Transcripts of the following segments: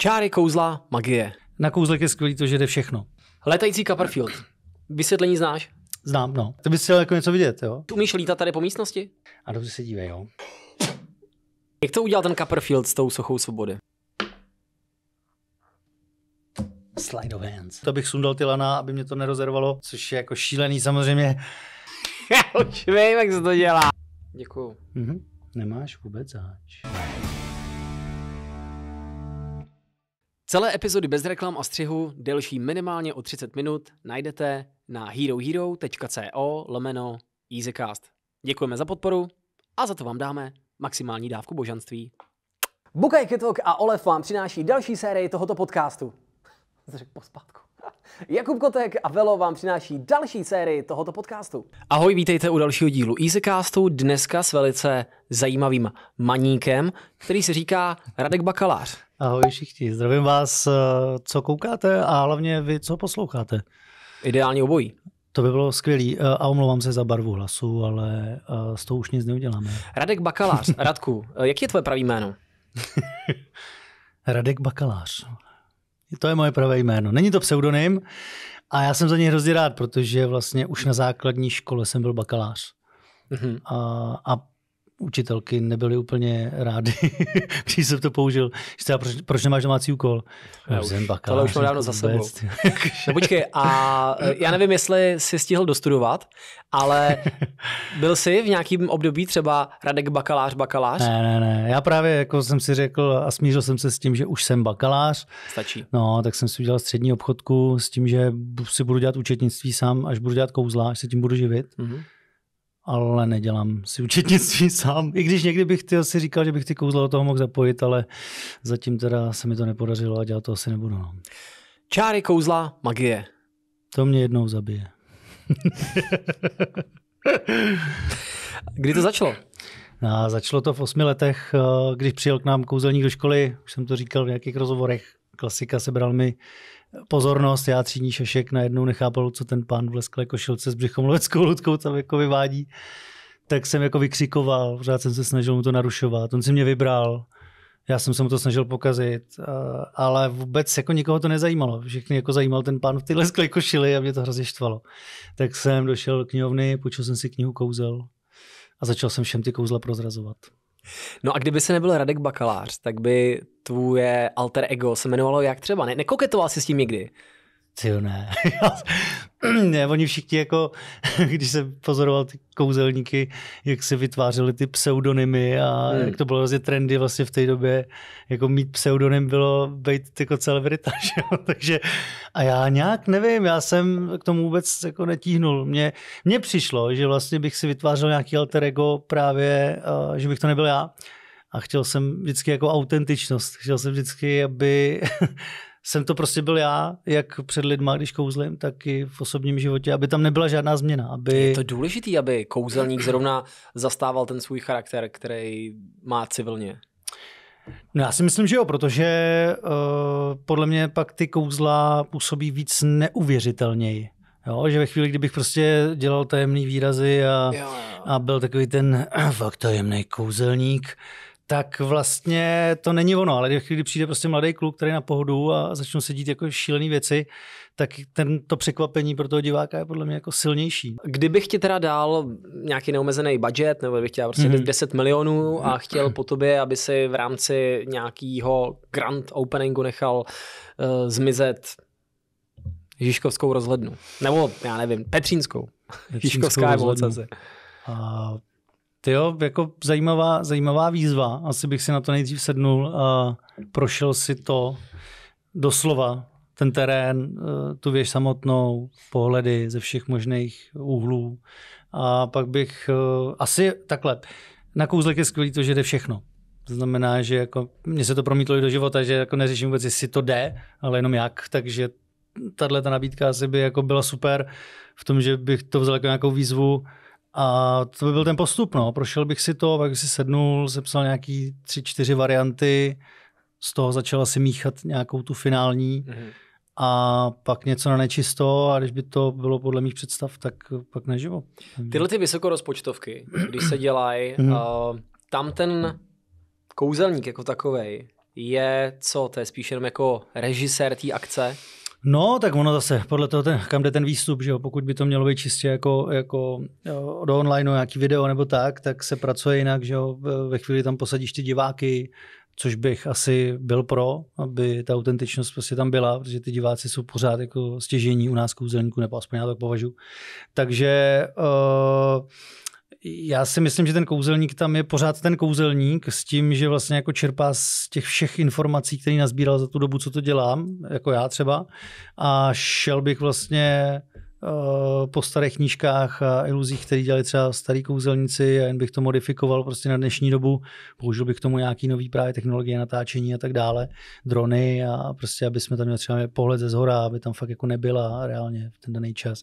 Čáry, kouzla, magie. Na kouzlech je skvělý to, že jde všechno. Letající Copperfield. Vysvětlení znáš? Znám, no. To bys chtěl jako něco vidět, jo? Tu umíš lítat tady po místnosti? A dobře se dívej, jo. Jak to udělal ten Copperfield s tou sochou svobody? Slide of hands. To bych sundal ty lana, aby mě to nerozervalo, což je jako šílený samozřejmě. Já už vím, jak se to dělá. Děkuju. Mhm. Nemáš vůbec záč. Celé epizody bez reklam a střihu, delší minimálně o 30 minut, najdete na herohero.co lomeno easycast. Děkujeme za podporu a za to vám dáme maximální dávku božanství. Bukaj Kytok a Olef vám přináší další sérii tohoto podcastu. po pospátku. Jakub Kotek a Velo vám přináší další sérii tohoto podcastu. Ahoj, vítejte u dalšího dílu Easycastu, dneska s velice zajímavým maníkem, který se říká Radek Bakalář. Ahoj všichni, zdravím vás, eh, co koukáte a hlavně vy, co posloucháte. Ideálně obojí. To by bylo skvělé eh, a omlouvám se za barvu hlasu, ale eh, s tou už nic neuděláme. Radek Bakalář, Radku, jak je tvoje pravý jméno? Radek Bakalář. To je moje pravé jméno. Není to pseudonym a já jsem za něj hrozně rád, protože vlastně už na základní škole jsem byl bakalář. Mm-hmm. A, a učitelky nebyly úplně rádi, když jsem to použil. Říká, proč, proč nemáš domácí úkol? Já už jsem bakalář. Ale už mám dávno za sebou. no počkej, a eh, já nevím, jestli jsi stihl dostudovat, ale byl jsi v nějakém období třeba Radek bakalář, bakalář? Ne, ne, ne. Já právě jako jsem si řekl a smířil jsem se s tím, že už jsem bakalář. Stačí. No, tak jsem si udělal střední obchodku s tím, že si budu dělat účetnictví sám, až budu dělat kouzla, až se tím budu živit. Mm-hmm ale nedělám si účetnictví sám. I když někdy bych ty, asi říkal, že bych ty kouzla do toho mohl zapojit, ale zatím teda se mi to nepodařilo a dělat to asi nebudu. No. Čáry kouzla, magie. To mě jednou zabije. Kdy to začalo? No, začalo to v osmi letech, eh, když přijel k nám kouzelník do školy, už jsem to říkal v nějakých rozhovorech. Klasika sebral mi pozornost. Já třídní šešek najednou nechápal, co ten pán v lesklé košilce s břichomloveckou ludkou tam jako vyvádí. Tak jsem jako vykřikoval, pořád jsem se snažil mu to narušovat. On si mě vybral, já jsem se mu to snažil pokazit, ale vůbec jako nikoho to nezajímalo. Všechny jako zajímal ten pán v téhle sklej košili a mě to hrozně štvalo. Tak jsem došel do knihovny, půjčil jsem si knihu Kouzel a začal jsem všem ty kouzla prozrazovat. No a kdyby se nebyl Radek Bakalář, tak by tvoje alter ego se jmenovalo jak třeba? Ne, nekoketoval jsi s tím nikdy? Cio, ne. ne, oni všichni jako, když jsem pozoroval ty kouzelníky, jak se vytvářely ty pseudonymy a hmm. jak to bylo vlastně trendy vlastně v té době, jako mít pseudonym bylo být jako celebrita, že jo? takže a já nějak nevím, já jsem k tomu vůbec jako netíhnul. Mně, mně přišlo, že vlastně bych si vytvářel nějaký alter ego právě, eh, že bych to nebyl já a chtěl jsem vždycky jako autentičnost, chtěl jsem vždycky, aby jsem to prostě byl já, jak před lidma, když kouzlím, tak i v osobním životě, aby tam nebyla žádná změna. Aby... Je to důležité, aby kouzelník zrovna zastával ten svůj charakter, který má civilně. No já si myslím, že jo, protože uh, podle mě pak ty kouzla působí víc neuvěřitelněji. Jo, že ve chvíli, kdybych prostě dělal tajemný výrazy a, jo, jo. a byl takový ten fakt tajemný kouzelník, tak vlastně to není ono, ale když přijde prostě mladý kluk, který je na pohodu a začnou se dít jako šílené věci, tak ten, to překvapení pro toho diváka je podle mě jako silnější. Kdybych ti teda dal nějaký neomezený budget, nebo bych chtěl prostě mm-hmm. 10 milionů a chtěl po tobě, aby si v rámci nějakého grand openingu nechal uh, zmizet Žižkovskou rozhlednu. Nebo já nevím, Petřínskou. Petřínskou Žižkovská je ty jo, jako zajímavá, zajímavá výzva. Asi bych si na to nejdřív sednul a prošel si to doslova, ten terén, eh, tu věž samotnou, pohledy ze všech možných úhlů. A pak bych eh, asi takhle. Na kouzlek je skvělý to, že jde všechno. To znamená, že jako, mně se to promítlo i do života, že jako neřeším vůbec, jestli to jde, ale jenom jak, takže tahle ta nabídka asi by jako byla super v tom, že bych to vzal jako nějakou výzvu, a to by byl ten postup, no. Prošel bych si to, pak si sednul, sepsal nějaký tři, čtyři varianty, z toho začala si míchat nějakou tu finální mm-hmm. a pak něco na nečisto a když by to bylo podle mých představ, tak pak neživo. Tyhle ty vysokorozpočtovky, když se dělají, mm-hmm. uh, tam ten kouzelník jako takovej je co? To je spíš jenom jako režisér té akce, No, tak ono zase, podle toho, ten, kam jde ten výstup, že jo, pokud by to mělo být čistě jako, jako jo, do online, nějaký video nebo tak, tak se pracuje jinak, že jo, ve chvíli tam posadíš ty diváky, což bych asi byl pro, aby ta autentičnost prostě tam byla, protože ty diváci jsou pořád jako stěžení u nás kouzelníků, nebo aspoň já to tak považu. Takže uh, já si myslím, že ten kouzelník tam je pořád ten kouzelník s tím, že vlastně jako čerpá z těch všech informací, které nazbíral za tu dobu, co to dělám, jako já třeba, a šel bych vlastně eh, po starých knížkách a iluzích, které dělali třeba starý kouzelníci a jen bych to modifikoval prostě na dnešní dobu. Použil bych k tomu nějaký nový právě technologie natáčení a tak dále, drony a prostě, aby jsme tam měli třeba pohled ze zhora, aby tam fakt jako nebyla reálně v ten daný čas.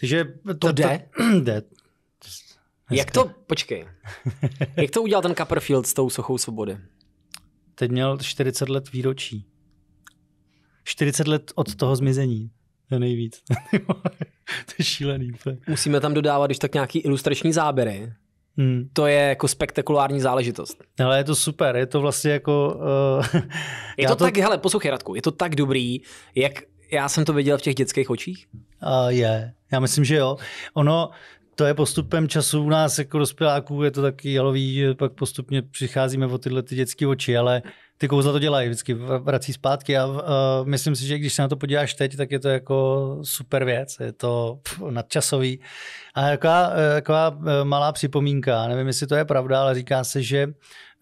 Takže to, to jde? To, jde. Hezky. Jak to, počkej, jak to udělal ten Copperfield s tou sochou svobody? Teď měl 40 let výročí. 40 let od toho zmizení. To je nejvíc. to je šílený. Musíme tam dodávat, když tak nějaký ilustrační záběry. Hmm. To je jako spektakulární záležitost. Ale je to super, je to vlastně jako... Uh, je to, to tak, hele, poslouchej Radku, je to tak dobrý, jak já jsem to viděl v těch dětských očích? Uh, je, já myslím, že jo. Ono, to je postupem času u nás jako dospěláků, je to taky jalový, pak postupně přicházíme o tyhle ty dětské oči, ale ty kouzla to dělají, vždycky vrací zpátky a uh, myslím si, že když se na to podíváš teď, tak je to jako super věc, je to pff, nadčasový. A taková, taková e, malá připomínka, nevím, jestli to je pravda, ale říká se, že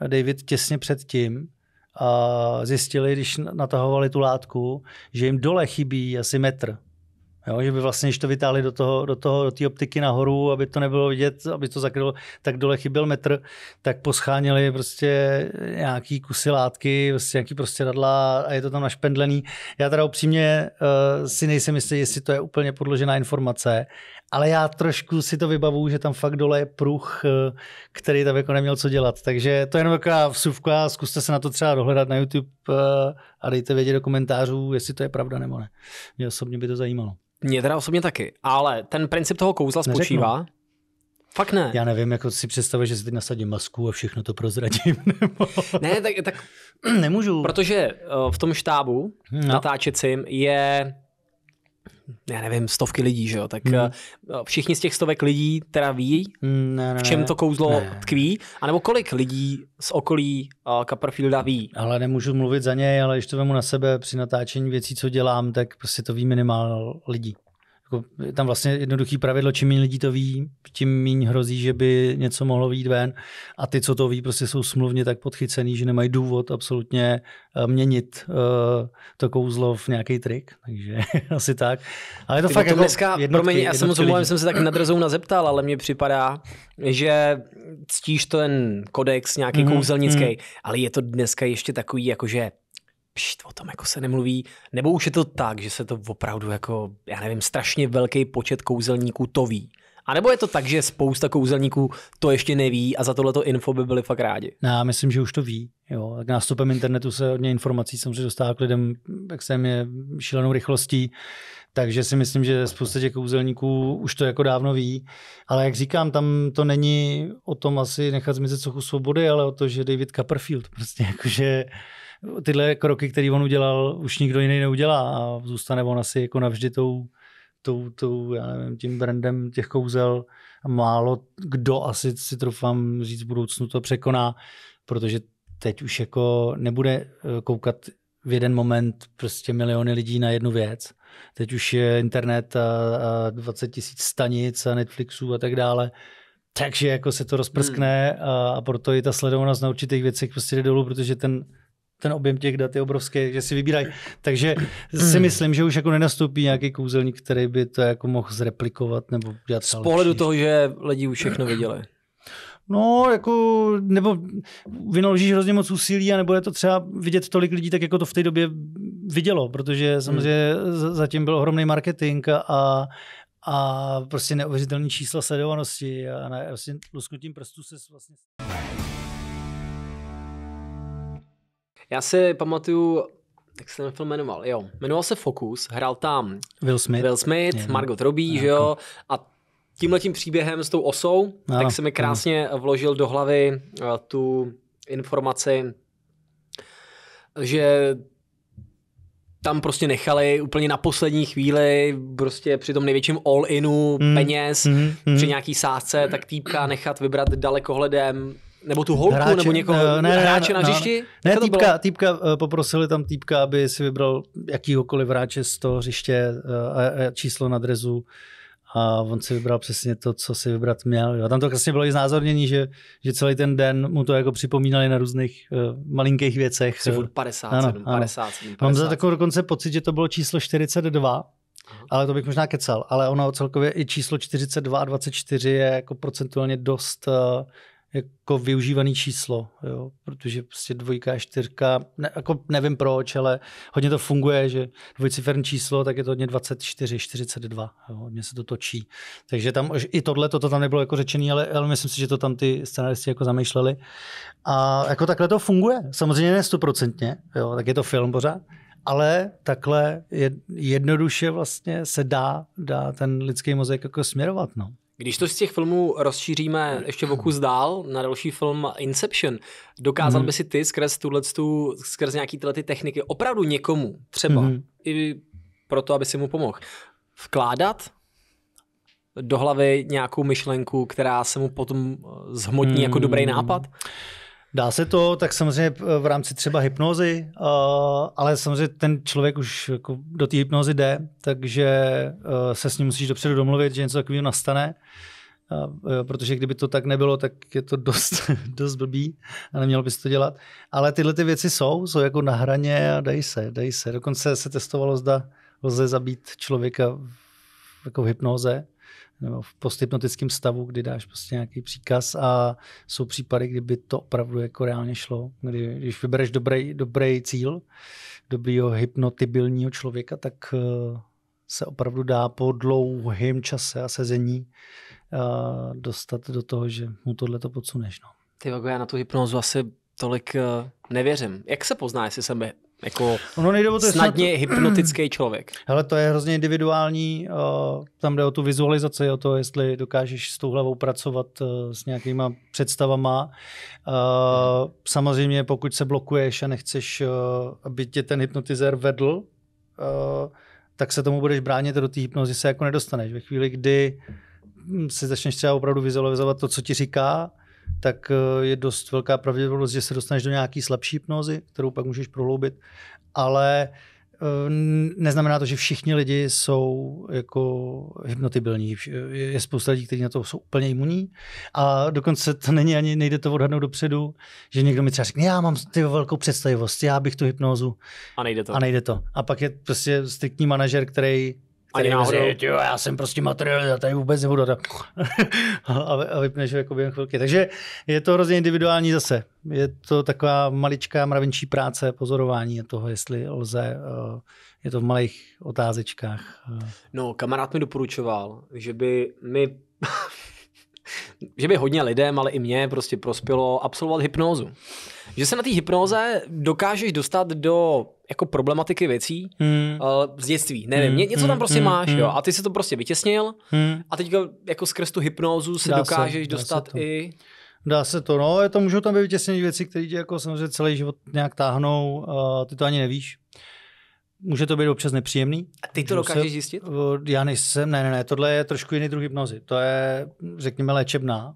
David těsně předtím uh, zjistili, když natahovali tu látku, že jim dole chybí asi metr Jo, že by vlastně, když to vytáhli do toho, do toho, do optiky nahoru, aby to nebylo vidět, aby to zakrylo, tak dole chyběl metr, tak poscháněli prostě nějaký kusy látky, prostě nějaký prostě radla a je to tam našpendlený. Já teda upřímně uh, si nejsem jistý, jestli to je úplně podložená informace, ale já trošku si to vybavuju, že tam fakt dole je pruch, eh, který tam jako neměl co dělat. Takže to je jenom taková vsuvka, zkuste se na to třeba dohledat na YouTube eh, a dejte vědět do komentářů, jestli to je pravda nebo ne. Mě osobně by to zajímalo. Mě teda osobně taky, ale ten princip toho kouzla spočívá, Neřeknu. Fakt ne. Já nevím, jako si představuje, že si teď nasadím masku a všechno to prozradím. Nebo... ne, tak, tak nemůžu. Protože eh, v tom štábu no. natáčecím je já nevím, stovky lidí, že jo, tak hmm. všichni z těch stovek lidí teda ví, mm, ne, ne, v čem to kouzlo ne. tkví, anebo kolik lidí z okolí uh, Copperfielda ví. Ale nemůžu mluvit za něj, ale když to vemu na sebe při natáčení věcí, co dělám, tak prostě to ví minimál lidí. Jako je tam vlastně jednoduchý pravidlo, čím méně lidí to ví, tím méně hrozí, že by něco mohlo být ven. A ty, co to ví, prostě jsou smluvně tak podchycený, že nemají důvod absolutně eh, měnit uh, to kouzlo v nějaký trik. Takže asi tak. Ale je to ty fakt to jako dneska, jednotky, promiň, já jsem se jsem se tak nadrzou nazeptal, ale mně připadá, že ctíš ten kodex nějaký mm-hmm. kouzelnický, mm-hmm. ale je to dneska ještě takový, jakože pšt, o tom jako se nemluví, nebo už je to tak, že se to opravdu jako, já nevím, strašně velký počet kouzelníků to ví. A nebo je to tak, že spousta kouzelníků to ještě neví a za tohleto info by byli fakt rádi? No, já myslím, že už to ví. Jo. Tak nástupem internetu se hodně informací samozřejmě dostává k lidem, jak jsem je šílenou rychlostí. Takže si myslím, že spousta těch kouzelníků už to jako dávno ví. Ale jak říkám, tam to není o tom asi nechat zmizet sochu svobody, ale o to, že David Copperfield prostě jakože tyhle kroky, které on udělal, už nikdo jiný neudělá a zůstane on asi jako navždy tou, tou, tou já nevím, tím brandem těch kouzel. Málo kdo asi si trofám říct v budoucnu to překoná, protože teď už jako nebude eh, koukat v jeden moment prostě miliony lidí na jednu věc. Teď už je internet a, a 20 tisíc stanic a Netflixů a tak dále. Takže jako se to rozprskne hmm. a, a proto i ta sledovanost na určitých věcech prostě jde dolů, protože ten ten objem těch dat je obrovský, že si vybírají. Takže hmm. si myslím, že už jako nenastoupí nějaký kouzelník, který by to jako mohl zreplikovat nebo dělat Z pohledu toho, že lidi už všechno viděli. No, jako, nebo vynaložíš hrozně moc úsilí a nebo je to třeba vidět tolik lidí, tak jako to v té době vidělo, protože hmm. samozřejmě hmm. zatím byl ohromný marketing a, a prostě neuvěřitelné čísla sledovanosti a na, prostě lusknutím prstů se vlastně... Já si pamatuju, jak se ten film jmenoval? Jo, jmenoval se Focus, hrál tam Will Smith, Will Smith no. Margot Robbie, že jo, jako- a tímhletím příběhem s tou osou, no, tak se mi krásně vložil do hlavy eh, tu informaci, že tam prostě nechali úplně na poslední chvíli, prostě při tom největším all-inu mm, peněz, mm, mm. při nějaký sázce, tak týpka nechat vybrat dalekohledem nebo tu holku, hráče, nebo někoho, ne, ne, hráče no, na no. hřišti? Ne, ne týpka, týpka, eh, poprosili tam týpka, aby si vybral jakýhokoliv hráče z toho hřiště eh, a číslo na drezu a on si vybral přesně to, co si vybrat měl. A tam to krásně vlastně bylo i znázornění, že, že celý ten den mu to jako připomínali na různých uh, malinkých věcech. Jsi 57, ano, 57, 57, Mám za takový dokonce pocit, že to bylo číslo 42, Aha. ale to bych možná kecal, ale ono celkově i číslo 42 a 24 je jako procentuálně dost uh, jako využívaný číslo, jo? protože prostě dvojka a čtyřka, ne, jako nevím proč, ale hodně to funguje, že dvojciferní číslo, tak je to hodně 24, 42, jo? hodně se to točí. Takže tam i tohle, to tam nebylo jako řečený, ale, ale myslím si, že to tam ty scenaristi jako zamýšleli. A jako takhle to funguje, samozřejmě ne stoprocentně, tak je to film pořád, ale takhle jednoduše vlastně se dá, dá ten lidský mozek jako směrovat. No. Když to z těch filmů rozšíříme ještě v okus dál na další film Inception, dokázal mm-hmm. by si ty skrz, tuto, skrz nějaký tyhle ty techniky opravdu někomu třeba mm-hmm. i proto, aby si mu pomohl vkládat do hlavy nějakou myšlenku, která se mu potom zhmotní mm-hmm. jako hmm. dobrý nápad? Dá se to, tak samozřejmě eh, v rámci třeba hypnózy, eh, ale samozřejmě ten člověk už jako do té hypnózy jde, takže eh, se s ním musíš dopředu domluvit, že něco takového nastane, protože kdyby to tak nebylo, tak je to dost, dost blbý a nemělo bys to dělat. Ale tyhle ty věci jsou, jsou jako na hraně a dají se, dají se. Dokonce se testovalo, zda lze zabít člověka jako v hypnoze nebo v posthypnotickém stavu, kdy dáš prostě nějaký příkaz a jsou případy, kdyby to opravdu jako reálně šlo. Kdy, když vybereš dobrý, dobrý cíl, dobrýho hypnotibilního člověka, tak uh, se opravdu dá po dlouhém čase a sezení uh, dostat do toho, že mu tohle to podsuneš. No. Ty, jako já na tu hypnozu asi tolik uh, nevěřím. Jak se pozná, jestli jsem jako ono no, nejde o to, snadně to... hypnotický člověk. Hele, to je hrozně individuální, uh, tam jde o tu vizualizaci, o to, jestli dokážeš s tou hlavou pracovat uh, s nějakýma představama. Uh, hmm. Samozřejmě, pokud se blokuješ a nechceš, uh, aby tě ten hypnotizér vedl, uh, tak se tomu budeš bránit do té hypnozy se jako nedostaneš. Ve chvíli, kdy hm, si začneš třeba opravdu vizualizovat to, co ti říká, tak eh, je dost velká pravděpodobnost, že se dostaneš do nějaký slabší hypnózy, kterou pak můžeš prohloubit, ale eh, neznamená to, že všichni lidi jsou jako hypnotibilní. Je spousta lidí, kteří na to jsou úplně imunní a dokonce to není ani, nejde to odhadnout dopředu, že někdo mi třeba řekne, já mám ty velkou představivost, já bych tu hypnózu. A nejde to. A nejde to. A pak je prostě striktní manažer, který ani náhodou. jo, já jsem prostě materiál, tady vůbec nebudu. a, a vypneš jako během chvilky. Takže je to hrozně individuální zase. Je to taková maličká mravenčí práce, pozorování je toho, jestli lze. Eh, je to v malých otázečkách. No, kamarád mi doporučoval, že by mi že by hodně lidem, ale i mně prostě prospělo absolvovat hypnózu. Že se na té hypnoze dokážeš dostat do jako problematiky věcí hmm. uh, z dětství. Nevím, hmm. něco tam hmm, prostě hmm. máš, hmm. jo. A ty si to prostě vytěsnil hmm. a teď jako skrz tu hypnózu se dá dokážeš se, dá dostat se i... Dá se to, no, je to můžou tam být vytěsnění věci, které tě jako samozřejmě celý život nějak táhnou, uh, ty to ani nevíš. Může to být občas nepříjemný. A ty to dokážeš se, zjistit? Já nejsem, ne, ne, ne, tohle je trošku jiný druh hypnozy. To je, řekněme, léčebná.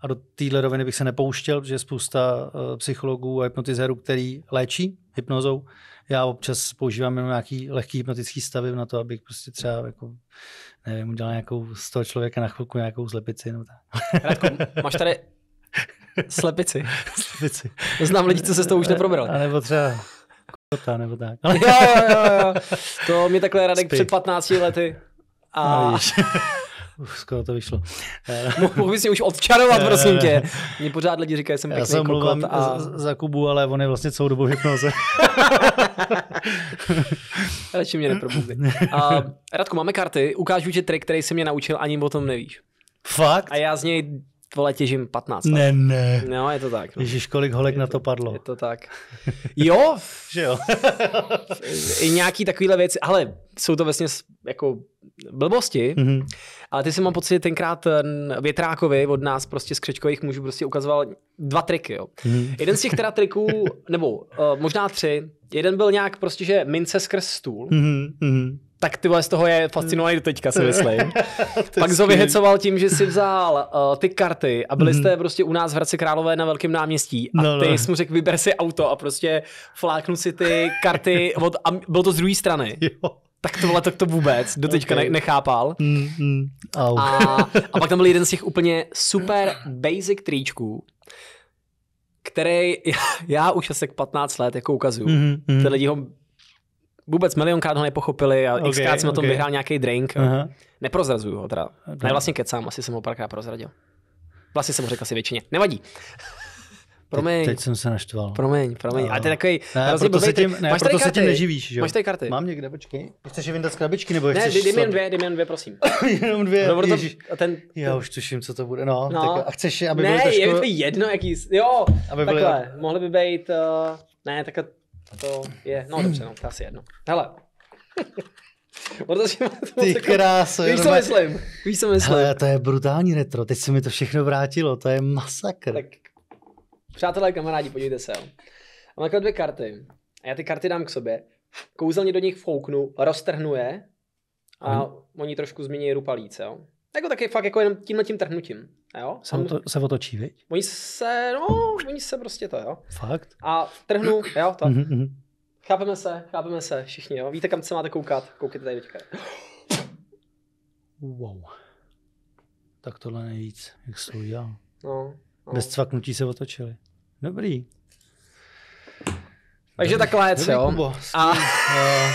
A do téhle roviny bych se nepouštěl, protože je spousta uh, psychologů a hypnotizérů, který léčí hypnozou já občas používám jenom nějaký lehký hypnotický stavy na to, abych prostě třeba jako, nevím, udělal nějakou z toho člověka na chvilku nějakou slepici. No tak. Radko, máš tady slepici. slepici. Znám lidi, co se s toho už neprobral. A nebo třeba kota, nebo tak. jo, jo, jo, jo. To mi takhle Radek Spí. před 15 lety. A... No, Uf, skoro to vyšlo. Mohl bys mě už odčarovat, prosím tě. Mě pořád lidi říkají, že jsem pěkný Já se a... za Kubu, ale on je vlastně celou dobu hypnoze. Radši mě neprobudí. Radku, máme karty. Ukážu ti trik, který se mě naučil, ani o tom nevíš. Fakt? A já z něj vole, těžím 15. Ne, ne. No, je to tak. No. Ježíš, kolik holek je na to, to padlo. Je to tak. Jo. že jo. I nějaký takovýhle věci, ale jsou to vlastně jako blbosti, mm-hmm. ale ty si mám pocit, tenkrát eh, Větrákovi od nás prostě z křečkových mužů prostě ukazoval dva triky, jo. Mm-hmm. Jeden z těch teda triků, nebo uh, možná tři, jeden byl nějak prostě, že mince skrz stůl, mm-hmm tak ty vole z toho je hmm. fascinovaný do teďka, si myslím. Pak ho vyhecoval tím, že si vzal uh, ty karty a byli hmm. jste prostě u nás v Hradci Králové na Velkém náměstí a no, ty no. jsi mu řekl, vyber si auto a prostě fláknu si ty karty od, a bylo to z druhé strany. Jo. Tak to tak to vůbec do teďka okay. nechápal. Mm, mm, A, a pak tam byl jeden z těch úplně super basic tričků, který já, já už asi 15 let jako ukazuju. Mm, mm. Ty lidi ho Vůbec milionkrát ho nepochopili a okay, xkrát jsem na tom okay. vyhrál nějaký drink. Aha. Neprozrazuju ho teda. Okay. Ne, vlastně kecám, asi jsem ho párkrát prozradil. Vlastně jsem ho řekl asi většině. Nevadí. Promiň. Teď, teď jsem se naštval. Promiň, promiň. A ty takový ne, hrozně proto se tím, ne, Máš proto se tím neživíš, že? Máš tady karty. Mám někde, počkej. Chceš je vyndat z krabičky, nebo ještě? ne, dej mi dvě, dej mi dvě, prosím. Jenom dvě, no, proto, a ten... Já už tuším, co to bude, no. no. Tak, a chceš, aby ne, byly trošku... Ne, je to jedno, jaký... Jo, aby byly... takhle. Mohly by být... Uh... Ne, tak to je, no hmm. dobře, no, to asi jedno. Hele. Protože Ty jako- krásu, Víš, co myslím? Víš, co myslím? Hele, to je brutální retro, teď se mi to všechno vrátilo, to je masakr. Tak, přátelé, kamarádi, podívejte se. Mám takové dvě karty. A já ty karty dám k sobě, kouzelně do nich fouknu, roztrhnu je a hmm. oni trošku změní rupalíce. Jo. Jako taky fakt jako jenom tímhle tím trhnutím. Jo, sam... to, se otočí, viď? Oni se, no, oni se prostě to, jo. Fakt? A trhnu, jo, to. Mhm, mhm. chápeme se, chápeme se, všichni, jo. Víte, kam se máte koukat, koukejte tady teďka. Wow. Tak tohle nejvíc, jak se to No, no. Bez cvaknutí se otočili. Dobrý. Takže dobrý, takhle je jo. Kubo, a... Eh,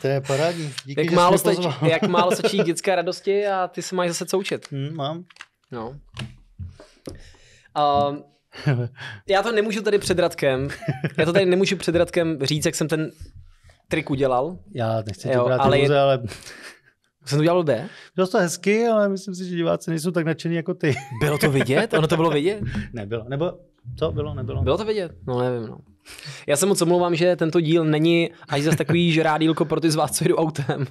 to je parádní. Díky, jak, málo stačí, jak málo stačí dětské radosti a ty se máš zase co učit. Hmm, mám. No. Um, já to nemůžu tady před Radkem. Já to tady nemůžu před Radkem říct, jak jsem ten trik udělal. Já nechci jo, brát ale, iluze, ale... Jsem to udělal blbě? Bylo to hezky, ale myslím si, že diváci nejsou tak nadšení jako ty. Bylo to vidět? Ono to bylo vidět? Nebylo. Nebo co? Bylo, nebylo? Bylo to vidět? No nevím. No. Já se moc omlouvám, že tento díl není až zase takový žrádílko pro ty z vás, co jdu autem.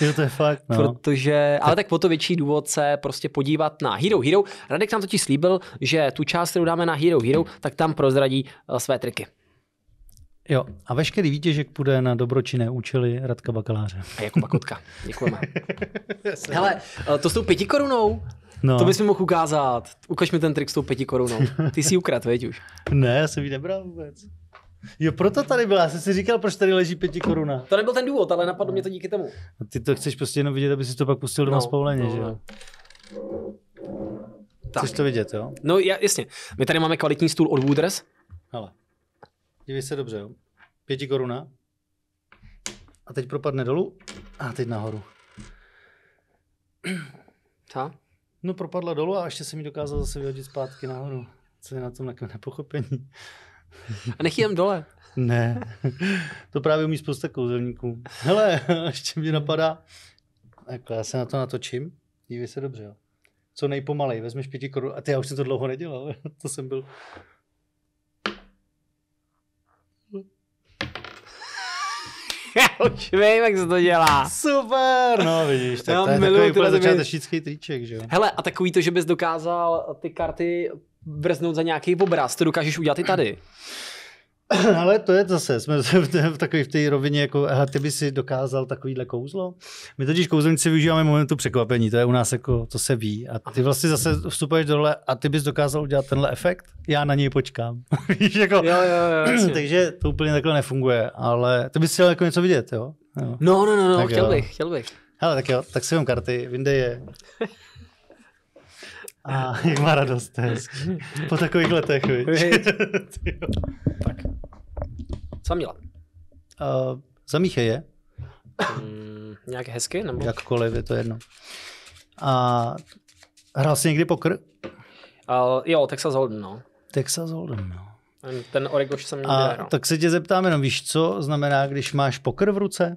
Jo, to je fakt, no. Protože, ale tak po to větší důvod se prostě podívat na Hero Hero. Radek nám totiž slíbil, že tu část, kterou dáme na Hero Hero, tak tam prozradí eh, své triky. Jo, a veškerý výtěžek půjde na dobročinné účely Radka Bakaláře. A jako Kotka. Děkujeme. Hele, eh, to s tou pěti korunou? No. To bys mi mohl ukázat. Ukaž mi ten trik s tou pěti korunou. Ty si ukrad, veď už. ne, já jsem ji nebral vůbec. Jo, proto tady byla, já jsem si říkal, proč tady leží pěti koruna. To nebyl ten důvod, ale napadlo mě to díky tomu. A ty to chceš prostě jenom vidět, aby si to pak pustil doma no, z no, že jo? No. Tak. Chceš to vidět, jo? No já, jasně. My tady máme kvalitní stůl od Wooders. Hele, dívej se dobře, jo? Pěti koruna. A teď propadne dolů. A teď nahoru. Co? No propadla dolů a ještě se mi dokázal zase vyhodit zpátky nahoru. Co je na tom takové nepochopení? A nech jen dole. ne, to právě umí spousta kouzelníků. Hele, ještě mě napadá, jako já se na to natočím, dívej se dobře, jo. Co nejpomalej, vezmeš pěti korun, a ty já už jsem to dlouho nedělal, to jsem byl... Já už vím, jak se to dělá. Super! No vidíš, tak no, to je takový začátečnický triček, že jo? Hele, a takový to, že bys dokázal ty karty brznout za nějaký obraz, to dokážeš udělat i tady. Ale to je zase, jsme v, takové v té rovině, jako, aha, ty by si dokázal takovýhle kouzlo? My totiž kouzelníci využíváme momentu překvapení, to je u nás jako, to se ví. A ty vlastně zase vstupuješ dole a ty bys dokázal udělat tenhle efekt? Já na něj počkám. Víš, jako, jo, jo, jo, takže to úplně takhle nefunguje, ale ty bys chtěl jako něco vidět, jo? jo. No, no, no, no chtěl jo. bych, chtěl bych. Hele, tak jo, tak si vám karty, vyndej je. A jak má radost, to je hezký. Po takových letech, víš. tak. Co měla? Uh, eh, zamíchej je. Mm, nějak hezky? Nebo? Jakkoliv, je to jedno. A hrál jsi někdy pokr? Uh, jo, Texas Hold'em, no. Texas Hold'em, no. Ten Oregon už jsem někdy A tak se tě zeptám jenom, víš, co znamená, když máš pokr v ruce?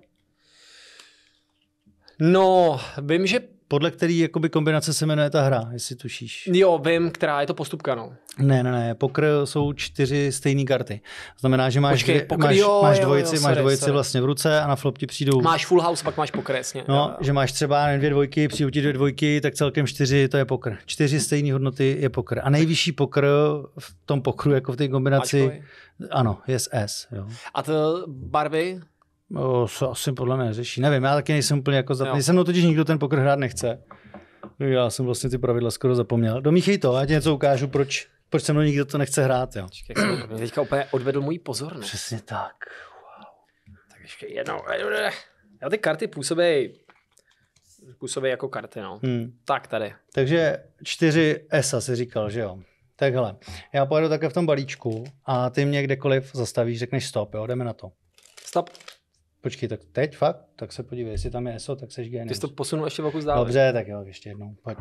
No, vím, že podle který jakoby kombinace se jmenuje ta hra, jestli tušíš. Jo, vím, která je to postupka, no. Ne, ne, ne, pokr jsou čtyři stejné karty. Znamená, že máš, Počkej, dvě, pokr, máš, jo, máš dvojici, jo, jo, sorry, máš dvojici sorry. vlastně v ruce a na flop ti přijdou. Máš full house, pak máš pokr, jasně. No, jo, jo. že máš třeba dvě dvojky, přijdou ti dvě dvojky, tak celkem čtyři, to je pokr. Čtyři stejné hodnoty je pokr. A nejvyšší pokr v tom pokru, jako v té kombinaci, Mačkovi. ano, je S. Jo. A to barvy? O, se asi podle mě řeší. Nevím, já taky nejsem úplně jako za... Nejsem no totiž nikdo ten pokr hrát nechce. Já jsem vlastně ty pravidla skoro zapomněl. Domíchej to, já ti něco ukážu, proč, proč se mnou nikdo to nechce hrát. Jo. Čekaj, teďka úplně odvedl můj pozornost. Přesně tak. Wow. Tak ještě jednou. Já ty karty působí působí jako karty, no. Hmm. Tak tady. Takže čtyři ESA si říkal, že jo. Takhle, já pojedu také v tom balíčku a ty mě kdekoliv zastavíš, řekneš stop, jo, jdeme na to. Stop. Počkej, tak teď fakt? Tak se podívej, jestli tam je ESO, tak seš genius. Ty jsi to posunul ještě vokus dál. Dobře, tak jo, ještě jednou, pojď.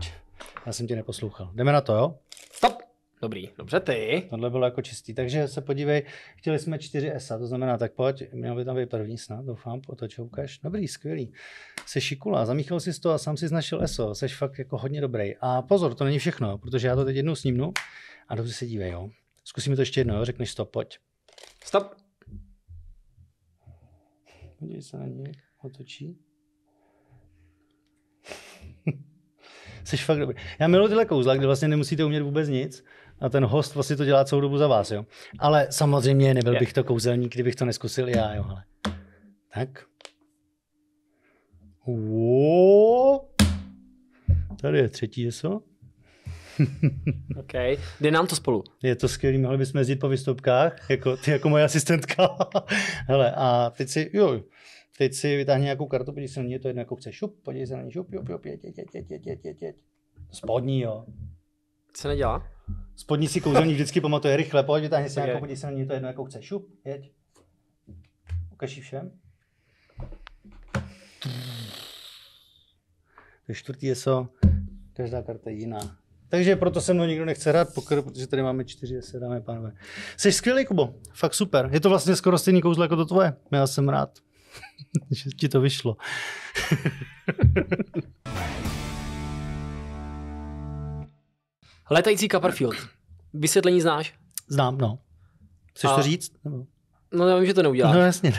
Já jsem tě neposlouchal. Jdeme na to, jo? Stop! Dobrý, dobře ty. Tohle bylo jako čistý, takže se podívej, chtěli jsme čtyři ESA, to znamená, tak pojď, měl by tam být první snad, doufám, otočil ukáž. Dobrý, skvělý. Jsi šikula, zamíchal jsi to a sám si znašel ESO, jsi fakt jako hodně dobrý. A pozor, to není všechno, protože já to teď jednou snímnu a dobře se dívej, jo. Zkusíme to ještě jednou, jo? řekneš stop, pojď. Stop. Podívej se na něj, jak ho točí. Jsi fakt dobrý. Já miluji tyhle kouzla, kde vlastně nemusíte umět vůbec nic a ten host vlastně to dělá celou dobu za vás, jo. Ale samozřejmě nebyl bych to kouzelník, kdybych to neskusil já, jo. Ale. Tak. Uou. Tady je třetí, co? OK, jde nám to spolu. Je to skvělý, mohli bychom jezdit po vystupkách, jako, ty jako moje asistentka. Hele, a teď si, jo, teď si vytáhni nějakou kartu, podívej se na ní, to jedno, jako chceš, šup, podívej se na ní, šup, jo, jo, jeď, jeď, jeď, jeď, jeď, jeď, jeď. Spodní, jo. Co nedělá? Spodní si kouzelník vždycky pamatuje rychle, pojď, vytáhni si nějakou, podívej se na ní, to jedno, jako chceš, šup, jeď. Ukaží všem. To čtvrtý je so, každá karta je jiná. Takže proto se mnou nikdo nechce hrát pokr, protože tady máme čtyři se dáme, pánové. Jsi skvělý, Kubo. Fakt super. Je to vlastně skoro stejný kouzlo jako to tvoje. Já jsem rád, že ti to vyšlo. Letající Copperfield. Vysvětlení znáš? Znám, no. Chceš A... to říct? Nebo? No já vím, že to neuděláš. No jasně.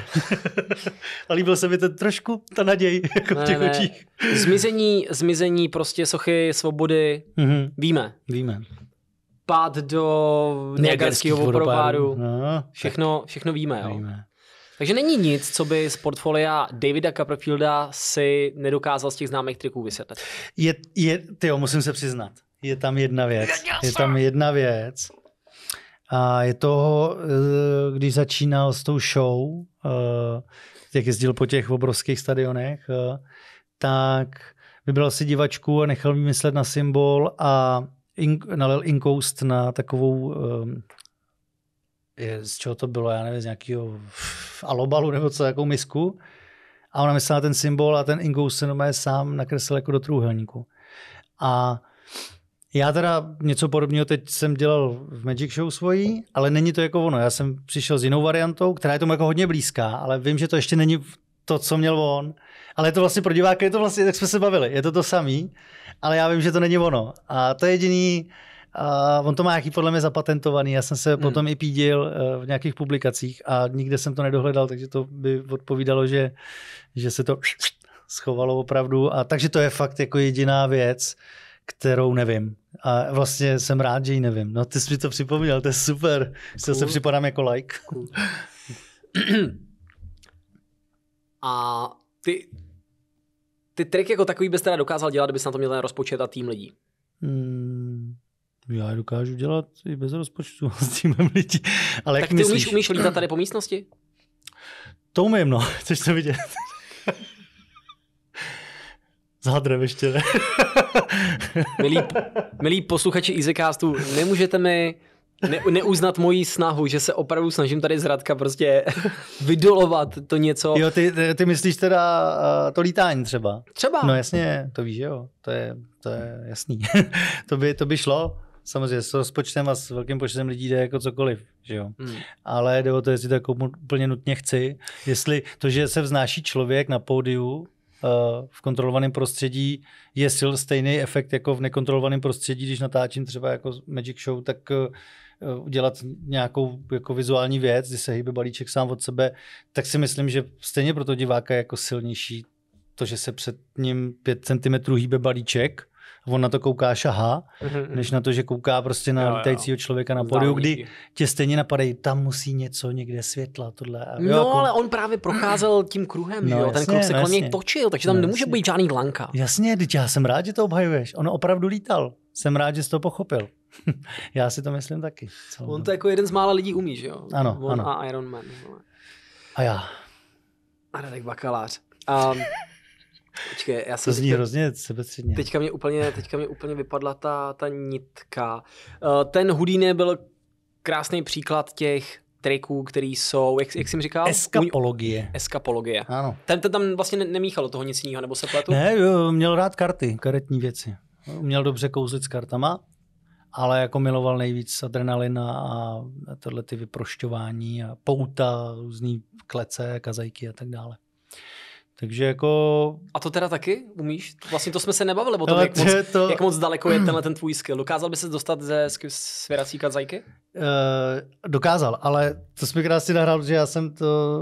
A líbil se mi ten trošku, ta naděj, jako ne, v těch ne. očích. zmizení, zmizení prostě sochy svobody mm-hmm. víme. Víme. Pád do Niagarského vodopádu. No, všechno, všechno víme, jo. Víme. Takže není nic, co by z portfolia Davida Copperfielda si nedokázal z těch známých triků vysvětlit. Je, je, tyjo, musím se přiznat. Je tam jedna věc. Je tam jedna věc, a je to, eh, když začínal s tou show, eh, jak jezdil po těch obrovských stadionech, eh, tak vybral si divačku a nechal mi myslet na symbol a in, nalil inkoust na takovou je, z čeho to bylo, já nevím, z nějakého alobalu nebo co, jakou misku. A ona myslela ten symbol a ten inkoust se sám nakreslil jako do trůhelníku. A já teda něco podobného teď jsem dělal v Magic Show svojí, ale není to jako ono. Já jsem přišel s jinou variantou, která je tomu jako hodně blízká, ale vím, že to ještě není to, co měl on. Ale je to vlastně pro diváky, je to vlastně, jak jsme se bavili, je to to samý, ale já vím, že to není ono. A to je jediný, a on to má nějaký podle mě zapatentovaný. Já jsem se hmm. potom i pídil eh, v nějakých publikacích a nikde jsem to nedohledal, takže to by odpovídalo, že, že se to schovalo opravdu. A takže to je fakt jako jediná věc kterou nevím. A vlastně jsem rád, že ji nevím. No ty jsi mi to připomněl, to je super. Cool. se připadám jako like. Cool. a ty, ty trik jako takový bys teda dokázal dělat, kdybys na to měl ten rozpočet a tým lidí? Hmm, já dokážu dělat i bez rozpočtu s týmem lidí. Ale tak jak ty myslíš? umíš, umíš lítat tady po místnosti? To umím, no. Chceš to vidět? S hadrem ještě ne. milí, milí posluchači Easycastu, nemůžete mi ne, neuznat moji snahu, že se opravdu snažím tady z Radka prostě vydolovat to něco. Jo, ty, ty, ty myslíš teda eh, to lítání třeba? Třeba. No jasně, to víš, jo, to je, to je jasný. to, by, to by šlo, samozřejmě s rozpočtem a s velkým počtem lidí jde jako cokoliv, že jo. Hmm. Ale jde o to, jestli to jako úplně nutně chci, jestli to, že se vznáší člověk na pódiu, Eh, v kontrolovaném prostředí je sil stejný efekt jako v nekontrolovaném prostředí, když natáčím třeba jako Magic Show, tak eh, udělat nějakou jako vizuální věc, kdy se hýbe balíček sám od sebe, tak si myslím, že stejně pro to diváka je jako silnější to, že se před ním 5 cm hýbe balíček, on na to kouká šaha, mm-hmm. než na to, že kouká prostě na jo, lítajícího člověka na podiu, kdy tě stejně napadají, tam musí něco, někde světla, tohle. A jo, no, jako... ale on právě procházel tím kruhem, no, jo? Jasně, ten kruh se no, kolem něj točil, takže tam no, nemůže jasně. být žádný lanka. Jasně, teď já jsem rád, že to obhajuješ. On opravdu lítal. Jsem rád, že jsi to pochopil. já si to myslím taky. Celou on to jako jeden z mála lidí umí, že jo? Ano, on ano. a Iron Man. A já. A Radek Bakalář. Um, Počkej, já jsem to zní teďka, hrozně sebestředně. Teďka mě úplně, teďka mě úplně vypadla ta, ta nitka. Eh, ten Houdini byl krásný příklad těch triků, který jsou, jak, jak jsem říkal? Eskapologie. Eskapologie. Ano. Ten, ten tam vlastně nemíchalo toho nic jiného, nebo se pletu? Ne, jo, měl rád karty, karetní věci. Měl dobře kouzlit s kartama, ale jako miloval nejvíc adrenalina a tohle ty vyprošťování a pouta, různý klece, kazajky a tak dále. Takže jako... A to teda taky umíš? Vlastně to jsme se nebavili o tom, jak, to moc, to... jak moc daleko je tenhle ten tvůj skill. Dokázal by se dostat ze svěrací kazajky? Uh, dokázal, ale to jsme krásně nahrál, že já jsem to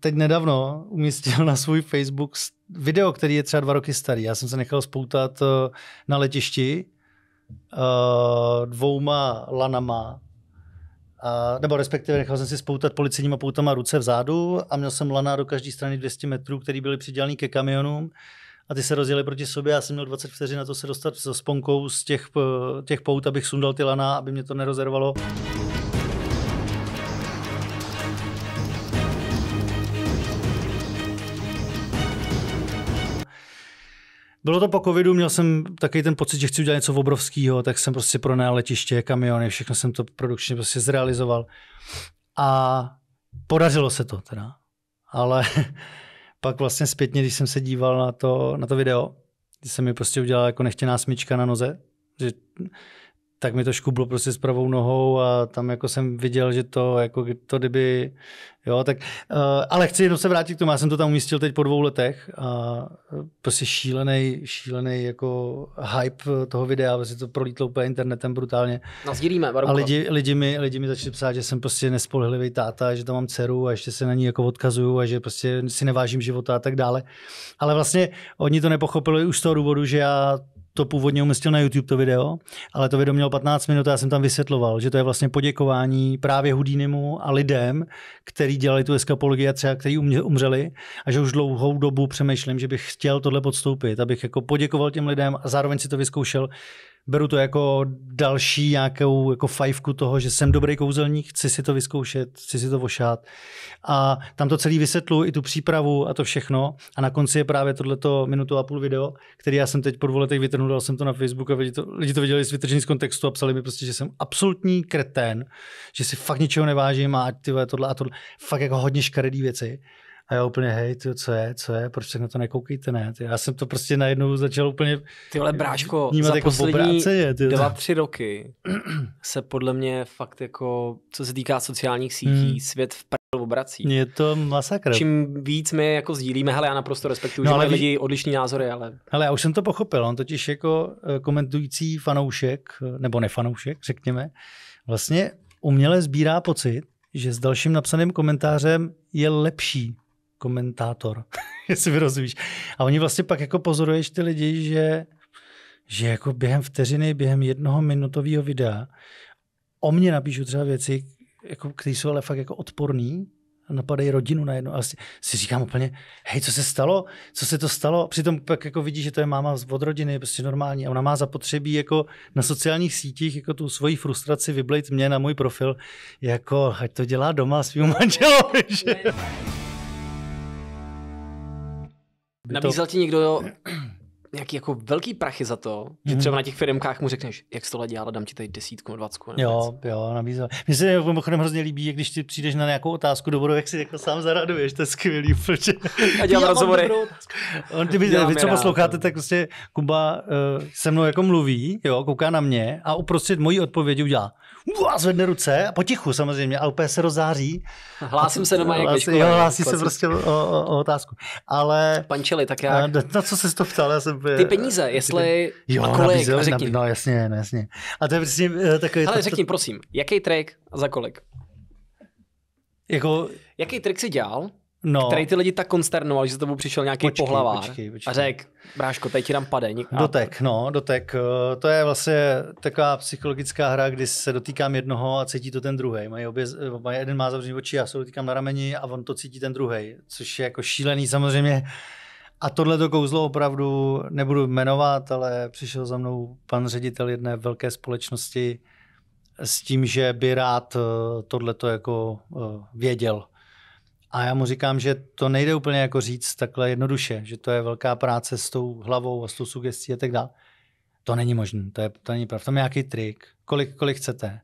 teď nedávno umístil na svůj Facebook video, který je třeba dva roky starý. Já jsem se nechal spoutat eh, na letišti uh, dvouma lanama, a, nebo respektive nechal jsem si spoutat policejníma poutama ruce vzadu a měl jsem lana do každé strany 200 metrů, které byly přidělený ke kamionům a ty se rozjeli proti sobě. Já jsem měl 20 vteřin na to se dostat s sponkou z těch, eh, těch pout, abych sundal ty lana, aby mě to nerozervalo. Bylo to po covidu, měl jsem takový ten pocit, že chci udělat něco obrovského, tak jsem prostě pronajal letiště, kamiony, všechno jsem to produkčně prostě zrealizoval. A podařilo se to teda. Ale pak vlastně zpětně, když jsem se díval na to, na to video, když jsem mi prostě udělal jako nechtěná smyčka na noze, že tak mi to škublo prostě s pravou nohou a tam jako jsem viděl, že to jako to kdyby, jo, tak, uh, ale chci jenom se vrátit k tomu, já jsem to tam umístil teď po dvou letech a eh, prostě šílený, šílený jako hype toho videa, prostě to prolítlo úplně internetem brutálně. Nazdílíme, no, Barunko. A lidi, lidi, mi, lidi mi začali psát, že jsem prostě nespolehlivý táta, že tam mám dceru a ještě se na ní jako odkazuju a že prostě si nevážím života a tak dále. Ale vlastně oni to nepochopili už z toho důvodu, že já to původně umístil na YouTube to video, ale to video mělo 15 minut a já jsem tam vysvětloval, že to je vlastně poděkování právě Houdinimu a lidem, kteří dělali tu eskapologii a třeba kteří umřeli a že už dlouhou dobu přemýšlím, že bych chtěl tohle podstoupit, abych jako poděkoval těm lidem a zároveň si to vyzkoušel, beru to jako další nějakou jako fajfku toho, že jsem dobrý kouzelník, chci si to vyzkoušet, chci si to vošát. A tam to celý vysvětlu, i tu přípravu a to všechno. A na konci je právě tohleto minutu a půl video, který já jsem teď po dvou letech vytrhnul, dal jsem to na Facebook a lidi to, lidi to viděli z vytržení z kontextu a psali mi prostě, že jsem absolutní kretén, že si fakt ničeho nevážím a tyhle, tohle a tohle. Fakt jako hodně škaredý věci. A já úplně, hej, ty, co je, co je, proč se na to nekoukejte, ne? Ty, já jsem to prostě najednou začal úplně Ty vole, bráško, za jako poslední je, ty, dva, tři roky se podle mě fakt jako, co se týká sociálních sítí, hmm. svět v obrací. Je to masakr. Čím víc my jako sdílíme, hele, já naprosto respektuju, no, že ale že lidi odlišní názory, ale... Hele, já už jsem to pochopil, on totiž jako e, komentující fanoušek, e, nebo nefanoušek, řekněme, vlastně uměle sbírá pocit, že s dalším napsaným komentářem je lepší komentátor, jestli mi rozumíš. A oni vlastně pak jako pozoruješ ty lidi, že, že jako během vteřiny, během jednoho minutového videa o mě napíšu třeba věci, jako, které jsou ale fakt jako odporný, napadají rodinu najednou a si, si říkám úplně, hej, co se stalo, co se to stalo, přitom pak jako vidí, že to je máma od rodiny, prostě normální a ona má zapotřebí jako na sociálních sítích jako tu svoji frustraci vyblejt mě na můj profil, jako ať to dělá doma svým manželovi, že? By Nabízel to... ti někdo nějaký jako velký prachy za to, že mhm. třeba na těch firmkách mu řekneš, jak jsi tohle dělal, dám ti tady desítku nebo dvacku. Nebo jo, jo, nabízel. Mně se mimochodem hrozně líbí, když ty přijdeš na nějakou otázku dobrou, jak si jako sám zaraduješ, to je skvělý. Protože... A dělám rozhovory. On, ty, dělám vy, co posloucháte, no. tak prostě Kuba uh, se mnou jako mluví, jo, kouká na mě a uprostřed mojí odpovědi udělá a zvedne ruce, potichu samozřejmě, a úplně se rozáří. Hlásím a, se doma jak hlásí, jo, hlásí se prostě o, o, o, otázku. Ale... Pančeli, tak jak? Na, na co se to ptal? Já jsem, ty peníze, jestli... jo, a kolik, nabízel, řekni. řekni. No jasně, no, jasně. A to je prostě eh, takový... Ale to, řekni, to, prosím, jaký track a za kolik? Jako... Jaký trik si dělal no. který ty lidi tak konsternoval, že za tebou přišel nějaký počkej, pohlavár počkej, počkej. a řekl, bráško, teď ti dám Nik- Dotek, no, dotek. Eh, to je vlastně taková psychologická hra, kdy se dotýkám jednoho a cítí to ten druhý. Mají obě, mají jeden má zavřený oči, já se dotýkám na rameni a on to cítí ten druhý, což je jako šílený samozřejmě. A tohle to kouzlo opravdu nebudu jmenovat, ale přišel za mnou pan ředitel jedné velké společnosti s tím, že by rád eh, tohleto jako eh, věděl. A já mu říkám, že to nejde úplně jako říct takhle jednoduše, že to je velká práce s tou hlavou a s tou sugestí a tak dále. To není možné, to, je, to není pravda. Tam je nějaký trik, kolik, kolik chcete.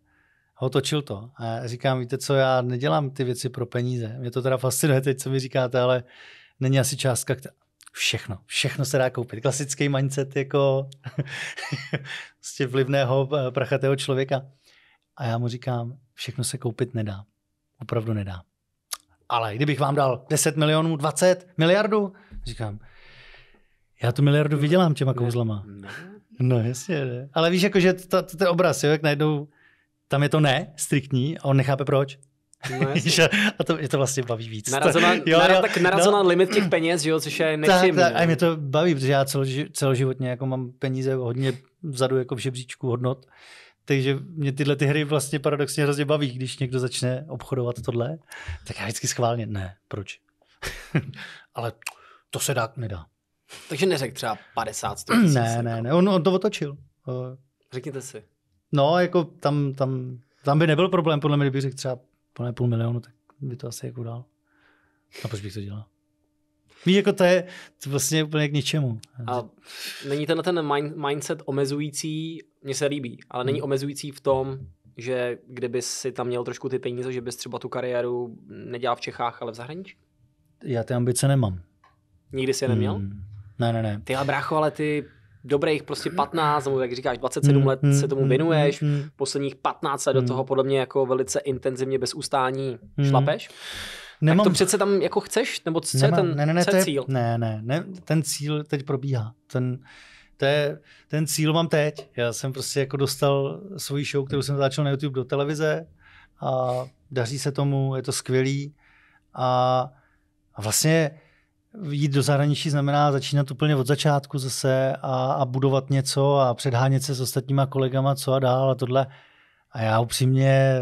A otočil to. A já říkám, víte co, já nedělám ty věci pro peníze. Mě to teda fascinuje teď, co mi říkáte, ale není asi částka, která... Všechno, všechno se dá koupit. Klasický mindset jako prostě vlivného eh, prachatého člověka. A já mu říkám, všechno se koupit nedá. Opravdu nedá ale kdybych vám dal 10 milionů, 20, miliardu, říkám, já tu miliardu vydělám těma kouzlama. No jasně, ne. Ale víš, jakože to, to, je obraz, jo, jak najednou tam je to ne, striktní, a on nechápe proč. No, a to, je to vlastně baví víc. Narazona, jo, nara, jo, tak narazona no, na limit těch peněz, jo, což je nepříjemné. No. a mě to baví, protože já celo, celoživotně jako mám peníze hodně vzadu jako v žebříčku hodnot. Takže mě tyhle ty hry vlastně paradoxně hrozně baví, když někdo začne obchodovat tohle, tak já vždycky schválně, ne, proč? Ale to se dát nedá. Takže neřek třeba 50, 000 Ne, jako. ne, ne, on, on to otočil. Eh, Řekněte si. No, jako tam, tam, tam by nebyl problém, podle mě, kdybych řekl třeba půl milionu, tak by to asi jako dal. A proč bych to dělal? Víš, jako to je to vlastně úplně k ničemu. A není tenhle ten mind, mindset omezující, mně se líbí, ale není hmm. omezující v tom, že kdyby si tam měl trošku ty peníze, že bys třeba tu kariéru nedělal v Čechách, ale v zahraničí? Já ty ambice nemám. Nikdy jsi je neměl? Hmm. Ne, ne, ne. Ty ale brácho, ale ty dobrých prostě 15, nebo jak říkáš, 27 hmm. let hmm, se tomu hmm, věnuješ, hmm. posledních 15 let do toho podle mě jako velice intenzivně bez ustání hmm. šlapeš. Nemám... Tak to přece tam jako chceš, nebo co Nemám, ten, ne, ne, ne, co je cíl? Ne, ne, ne, ten cíl teď probíhá. Ten, to je, ten cíl mám teď. Já jsem prostě jako dostal svoji show, kterou jsem začal na YouTube do televize a daří se tomu, je to skvělý. A, a vlastně jít do zahraničí znamená začínat úplně od začátku zase a, a budovat něco a předhánět se s ostatníma kolegama, co a dál a tohle. A já upřímně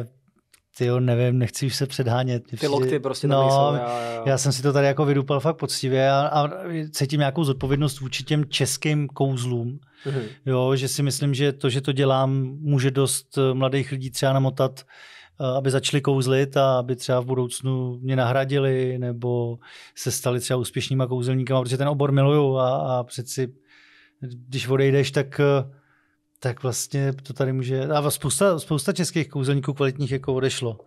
ty jo, nevím, nechci už se předhánět. Ty prostě- lokty prostě no, tam nejsou. Já, já. já jsem si to tady jako vydupal fakt poctivě a, a cítím nějakou zodpovědnost vůči těm českým kouzlům. Mm-hmm. Jo, že si myslím, že to, že to dělám, může dost eh, mladých lidí třeba namotat eh, aby začali kouzlit a aby třeba v budoucnu mě nahradili nebo se stali třeba úspěšnýma kouzelníkama, protože ten obor miluju a, a přeci, když odejdeš, tak eh, tak vlastně to tady může, a spousta, spousta českých kouzelníků kvalitních jako odešlo.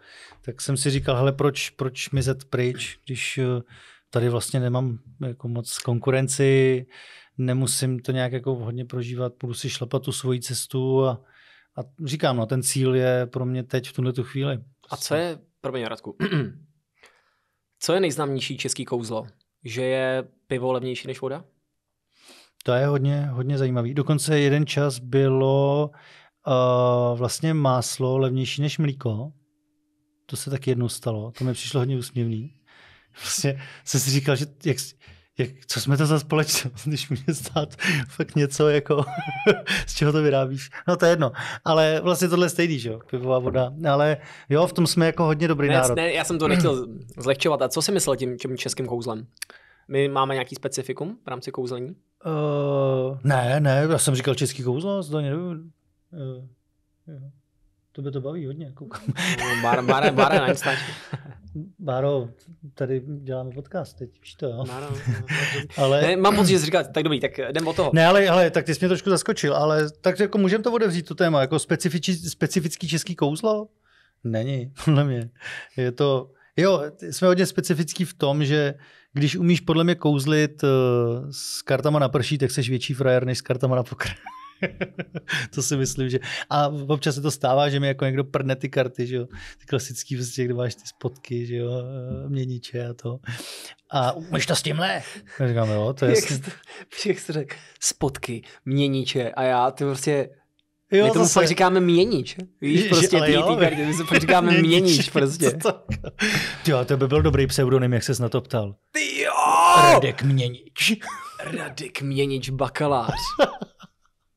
Tak jsem si říkal, hele, proč, proč mizet pryč, když eh, tady vlastně nemám jako moc konkurenci, nemusím to nějak jako hodně prožívat, budu si šlapat tu svoji cestu a, a říkám, no ten cíl je pro mě teď v tuhle tu chvíli. A co je, promiň Radku, co je nejznámější český kouzlo? Že je pivo levnější než voda? To je hodně, hodně zajímavý. Dokonce jeden čas bylo uh, vlastně máslo levnější než mlíko. To se tak jednou stalo. To mi přišlo hodně úsměvný. Vlastně jsem si říkal, že jak, jak, co jsme to za společnost, když může stát fakt něco, jako, z čeho to vyrábíš. No to je jedno. Ale vlastně tohle je stejný, že jo, pivová voda. Ale jo, v tom jsme jako hodně dobrý ne, no, národ. Ne, já jsem to nechtěl zlehčovat. A co si myslel tím, tím českým kouzlem? My máme nějaký specifikum v rámci kouzlení? Uh, ne, ne, já jsem říkal český kouzlo, to nevím. Uh, to by to baví hodně, koukám. No, bára, bára, bára na Instači. Báro, tady děláme podcast teď, víš to, jo? Báro, no, no, ale... ne, mám pocit, že jsi říkal, tak dobrý, tak jdem o toho. Ne, ale, ale tak ty jsi mě trošku zaskočil, ale tak jako můžeme to odevzít, to téma, jako specifický, specifický český kouzlo? Není, podle mě. Je to, jo, jsme hodně specifický v tom, že uh, když umíš podle mě kouzlit uh, s kartama na prší, tak jsi větší frajer než s kartama na pokr. to si myslím, že... A občas se to stává, že mi jako někdo prdne ty karty, že jo? Ty klasický, prostě, kde máš ty spotky, že jo? Eh, měniče a to. A umíš to s tímhle? říkám, jo, to je... Jak jsi, jsi řekl, spotky, měniče a já, ty prostě... Vlastně Jo, my tomu zase... fakt říkáme měnič. Víš, prostě ty ty tý my se fakt říkáme měnič, měnič prostě. To, jo, to by byl dobrý pseudonym, jak ses na to ptal. Ty jo! Radek Měnič. Radek Měnič, bakalář.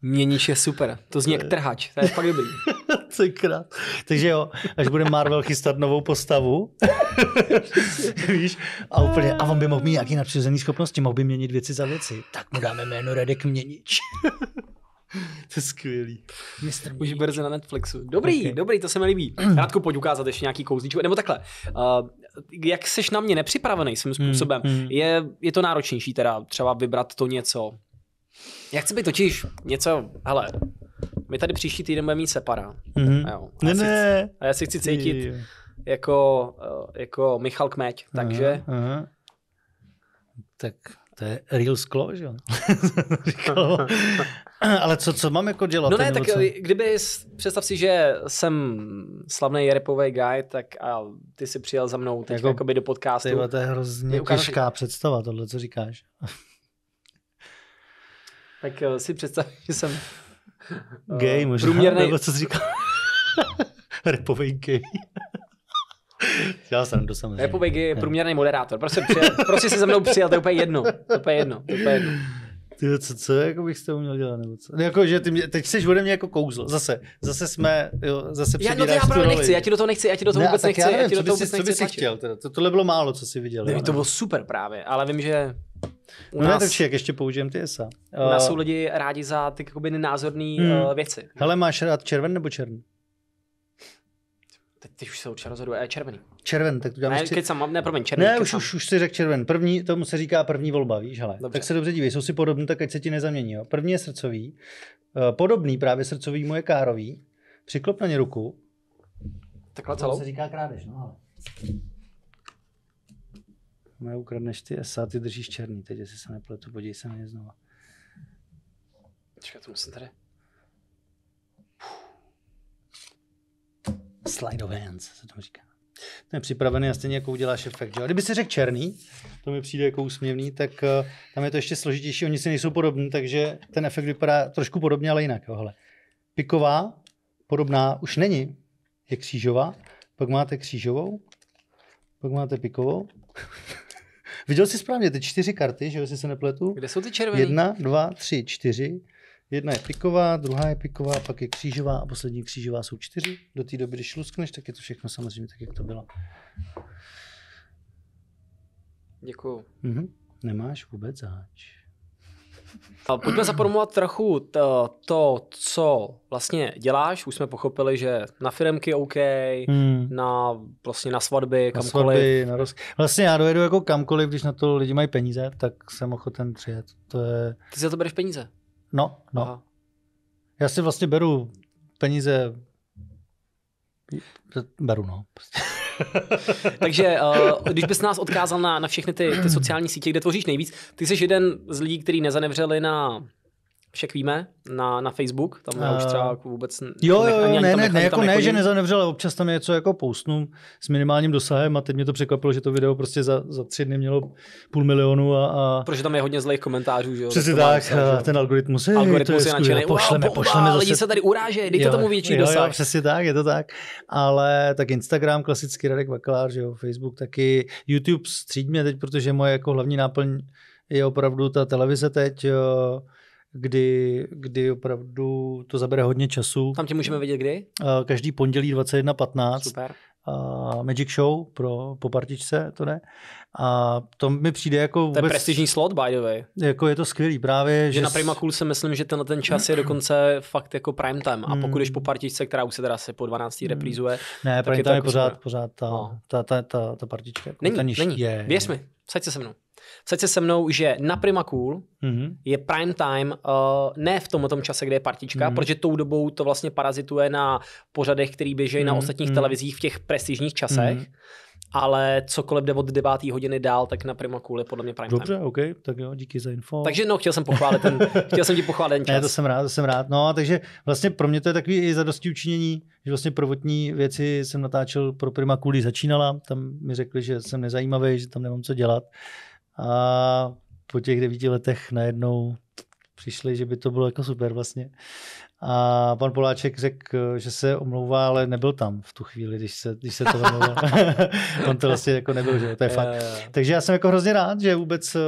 Měníš je super. To zní jak trhač. To je fakt dobrý. Třikrát. Takže jo, až bude Marvel chystat novou postavu, víš, a úplně, a on by mohl mít nějaký nadpřirozený schopnosti, mohl by měnit věci za věci, tak mu dáme jméno Radek Měnič. to je skvělý. Mr. Už brzy na Netflixu. Dobrý, okay. dobrý, to se mi líbí. Rádku, pojď ukázat ještě nějaký kouzlíčko. Nebo takhle, uh, jak seš na mě nepřipravený svým hmm, způsobem, hmm, hmm. Je, je to náročnější teda třeba vybrat to něco. Já chci být totiž něco, hele, my tady příští týden budeme mít separa. Mm-hmm. jo, a, ne, si, ne. a já si chci cítit je, je. jako, eh, jako Michal Kmeď, takže... Aha, aha. Tak to je real sklo, že jo? Ale co, co mám jako dělat? No ne, tak co? kdyby, představ si, že jsem slavný repový guy, tak a ty si přijel za mnou teď jako, do podcastu. Tyba, to je hrozně těžká představa, tohle, co říkáš. tak eh, si představ, že jsem gay, eh, možná, průměrnej... nebo co jsi říkal? repový gay. Já jsem to samozřejmě. Republik je průměrný moderátor. Prostě, přijel, prostě se za mnou přijel, to je úplně jedno. To je úplně jedno. To je úplně jedno. Ty, co, co jako bych s tebou měl dělat? Nebo co? No jako, že ty mě, teď jsi ode mě jako kouzlo. Zase, zase jsme, jo, zase já, no já, já roli. nechci, já ti do toho nechci, já ti do toho ne, vůbec nechci. Já nevím, já ti do toho co, bys, co bys chtěl? Teda? To, tohle bylo málo, co jsi viděl. Ne, jo, to bylo super právě, ale vím, že u no nás, ne, tak ještě použijem ty ESA. U nás eh, jsou lidi rádi za ty jakoby nenázorné hmm. uh, věci. Hele, máš rád červen nebo černý? Ty už jsou rozhodu, je eh, červený. Červen, tak to dělám. Ne, chci... kecam, ne, promiň, červený. Ne, kecam. už, už, už si řekl červen. První, tomu se říká první volba, víš, hele. Dobře. Tak se dobře dívej, jsou si podobný, tak ať se ti nezamění. Jo. První je srdcový. Eh, podobný právě srdcový, je kárový. Přiklop na ně ruku. Takhle celou? To se říká krádež, no ale. Moje ukradneš ty SA, ty držíš černý, teď jestli se nepletu, podívej se na ně znova. Čekat, to musím tady. Slide of hands se tam říká. To je připravený a stejně jako uděláš efekt. Jo? Kdyby si řekl černý, to mi přijde jako úsměvný, tak uh, tam je to ještě složitější, oni si nejsou podobní, takže ten efekt vypadá trošku podobně, ale jinak. Jo? Hele. Piková, podobná, už není, je křížová, pak máte křížovou, pak máte pikovou. Viděl jsi správně ty čtyři karty, že jo, jestli se nepletu? Kde jsou ty červené? Jedna, dva, tři, čtyři. Jedna je piková, druhá je piková, pak je křížová a poslední křížová jsou čtyři. Do té doby, když luskneš, tak je to všechno samozřejmě tak, jak to bylo. Děkuju. Mhm. Nemáš vůbec záč. Pojďme zapromovat trochu to, to, co vlastně děláš. Už jsme pochopili, že na firmky OK, hmm. na, vlastně na svatby, na kamkoliv. Svatby, na roz... Vlastně já dojedu jako kamkoliv, když na to lidi mají peníze, tak jsem ochoten přijet. To je... Ty za to bereš peníze? No, no. Aha. Já si vlastně beru peníze Beru, no. Prostě. Takže uh, když bys nás odkázal na, na všechny ty, ty sociální sítě, kde tvoříš nejvíc, ty jsi jeden z lidí, který nezanevřeli na však víme, na, na Facebook, tam uh, už eh, třeba jako vůbec... Jo, jo, jo ne, ne, ne, ne, jako, jako ne, že nezanevřel, ale občas tam něco jako postnu s minimálním dosahem a teď mě to překvapilo, že to video prostě za, za tři dny mělo půl milionu a... a... Protože tam je hodně zlejch komentářů, že jo? Přesně tak, a ten algoritmus, je, algoritmus to je, je nadšený, pošleme, wow, pošleme zase... lidi se tady uráže, dejte jo, tomu větší jo, dosah. Jo, přesně tak, je to tak, ale tak Instagram, klasický Radek Bakalár, že jo, Facebook taky, YouTube střídně teď, protože moje jako hlavní náplň je opravdu ta televize teď, jo kdy, kdy opravdu to zabere hodně času. Tam tě můžeme vidět kdy? Každý pondělí 21.15. Super. Magic Show pro po partičce, to ne. A to mi přijde jako vůbec... To je prestižní slot, by the way. Jako je to skvělý právě, že... že na Prima Cool si myslím, že ten, ten čas je hmm. dokonce fakt jako prime time. A pokud hmm. jdeš po partičce, která už se teda se po 12. Hmm. reprízuje... Ne, prime time je, jako pořád, pořád ta, no. ta, ta, ta, ta partička. Jako není, ta není. Je, Věř mi, saď se se mnou. Seď se se mnou, že na Prima Cool mm-hmm. je prime time uh, ne v tom čase, kde je partička, mm-hmm. protože tou dobou to vlastně parazituje na pořadech, který běží mm-hmm. na mhm. ostatních mm-hmm. televizích v těch prestižních časech. Mm-hmm. Ale cokoliv jde od 9. hodiny dál, tak na Prima Cool je podle mě prime Dobře, time. Dobře, OK, tak jo, díky za info. Takže no, chtěl jsem pochválit ten, chtěl jsem ti pochválit ten čas. Ne, to jsem rád, to jsem rád. No, a takže vlastně pro mě to je takový i zadosti učinění, že vlastně prvotní věci jsem natáčel pro Prima Cool, začínala, tam mi řekli, že jsem nezajímavý, že tam nemám co dělat a po těch devíti letech najednou přišli, že by to bylo jako super vlastně. A pan Poláček řekl, že se omlouvá, ale nebyl tam v tu chvíli, když se, když se to omlouvá. On to vlastně jako nebyl, že to je fakt. Takže já jsem jako hrozně rád, že vůbec eh,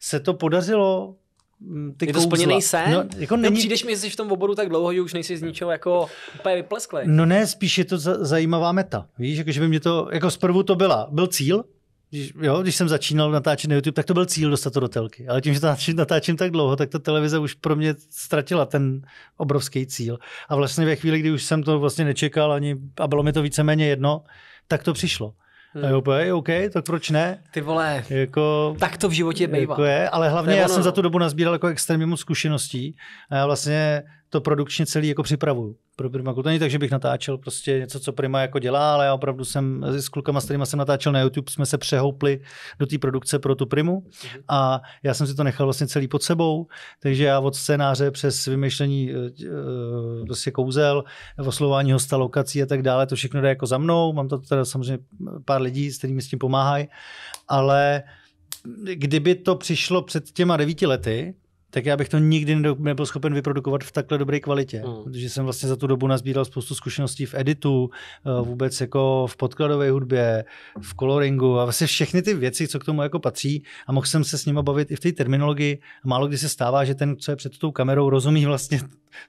se to podařilo mm, ty je to splněný sen? No, jako není... no, přijdeš mi, jsi v tom oboru tak dlouho, že už nejsi z ničeho jako úplně vyplesklý. No ne, spíš je to zajímavá meta. Víš, jako, že by mě to, jako zprvu to byla, byl cíl, když, jo, když jsem začínal natáčet na YouTube, tak to byl cíl dostat to do telky. Ale tím, že to natáčím, natáčím tak dlouho, tak ta televize už pro mě ztratila ten obrovský cíl. A vlastně ve chvíli, kdy už jsem to vlastně nečekal ani, a bylo mi to víceméně jedno, tak to přišlo. Hmm. A jo, okay, OK, tak proč ne? Ty vole, jako, tak to v životě jako bývá. Jako je, ale hlavně je já jsem za tu no. dobu nazbíral jako extrémně moc zkušeností. A já vlastně to produkčně celý jako připravuju pro Prima To není tak, že bych natáčel prostě něco, co Prima jako dělá, ale já opravdu jsem s klukama, s jsem natáčel na YouTube, jsme se přehoupli do té produkce pro tu Primu mhm. a já jsem si to nechal vlastně celý pod sebou, takže já od scénáře přes vymýšlení eh, eh, prostě kouzel, oslování hosta, lokací a tak dále, to všechno jde jako za mnou, mám to teda samozřejmě pár lidí, s kterými s tím pomáhají, ale kdyby to přišlo před těma devíti lety, tak já bych to nikdy nebyl schopen vyprodukovat v takhle dobré kvalitě. Mm. Protože jsem vlastně za tu dobu nazbíral spoustu zkušeností v editu, eh, hmm. vůbec jako v podkladové hudbě, v coloringu a vlastně všechny ty věci, co k tomu jako patří a mohl jsem se s nimi bavit i v té terminologii. Málo kdy se stává, že ten, co je před tou kamerou, rozumí vlastně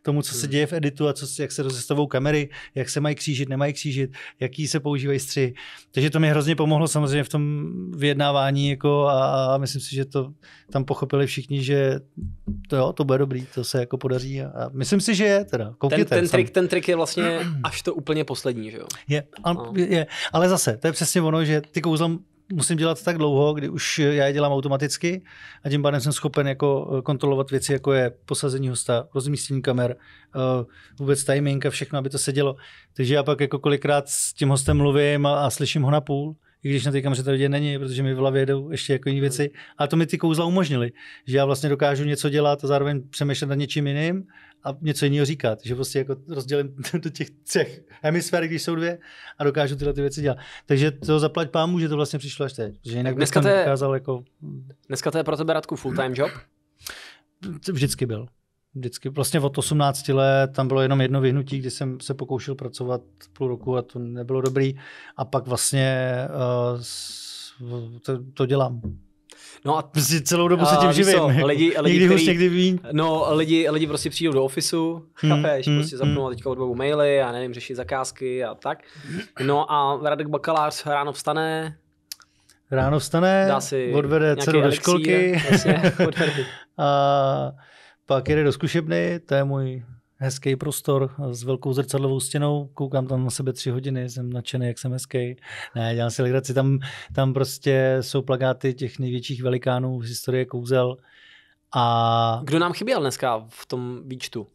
tomu, co se hmm. děje v editu a co, jak se rozestavou kamery, jak se mají křížit, nemají křížit, jaký se používají stři. Takže to mi hrozně pomohlo samozřejmě v tom vyjednávání jako a, a myslím si, že to tam pochopili všichni, že to jo, to bude dobrý, to se jako podaří a, a myslím si, že je teda. ten, ten, trik, ten trik je vlastně až to úplně poslední, že jo? Je, a, no. je, ale zase, to je přesně ono, že ty kouzla musím dělat tak dlouho, kdy už já je dělám automaticky a tím pádem jsem schopen jako eh, kontrolovat věci, jako je posazení hosta, rozmístění kamer, eh, vůbec timing a všechno, aby to sedělo. Takže já pak jako kolikrát s tím hostem mluvím a, a slyším ho na půl i když na té kamře to vidět není, protože mi v hlavě jedou ještě jako jiné věci. A to mi ty kouzla umožnily, že já vlastně dokážu něco dělat a zároveň přemýšlet nad něčím jiným a něco jiného říkat, že prostě jako rozdělím do těch třech hemisfér, když jsou dvě a dokážu tyhle ty věci dělat. Takže to zaplať pámu, že to vlastně přišlo až teď, že jinak dneska to je, jako... Dneska to je pro tebe Radku full-time job? Vždycky byl vždycky, vlastně od 18 let, tam bylo jenom jedno vyhnutí, kdy jsem se pokoušel pracovat půl roku a to nebylo dobrý. A pak vlastně uh, to, to dělám. No a prostě celou dobu se tím živím. So, lidi, lidi, někdy který, někdy vín. No, lidi, lidi prostě přijdou do ofisu, hmm, chápeš, hmm, prostě zapnou hmm. teďka odbavu maily a nevím, řešit zakázky a tak. No a Radek Bakalář ráno vstane, Ráno vstane, odvede dceru do školky. Jasně, a, pak jede do zkušebny, to je můj hezký prostor s velkou zrcadlovou stěnou, koukám tam na sebe tři hodiny, jsem nadšený, jak jsem hezký. Ne, dělám si legraci, tam, tam prostě jsou plakáty těch největších velikánů v historii kouzel. A... Kdo nám chyběl dneska v tom výčtu?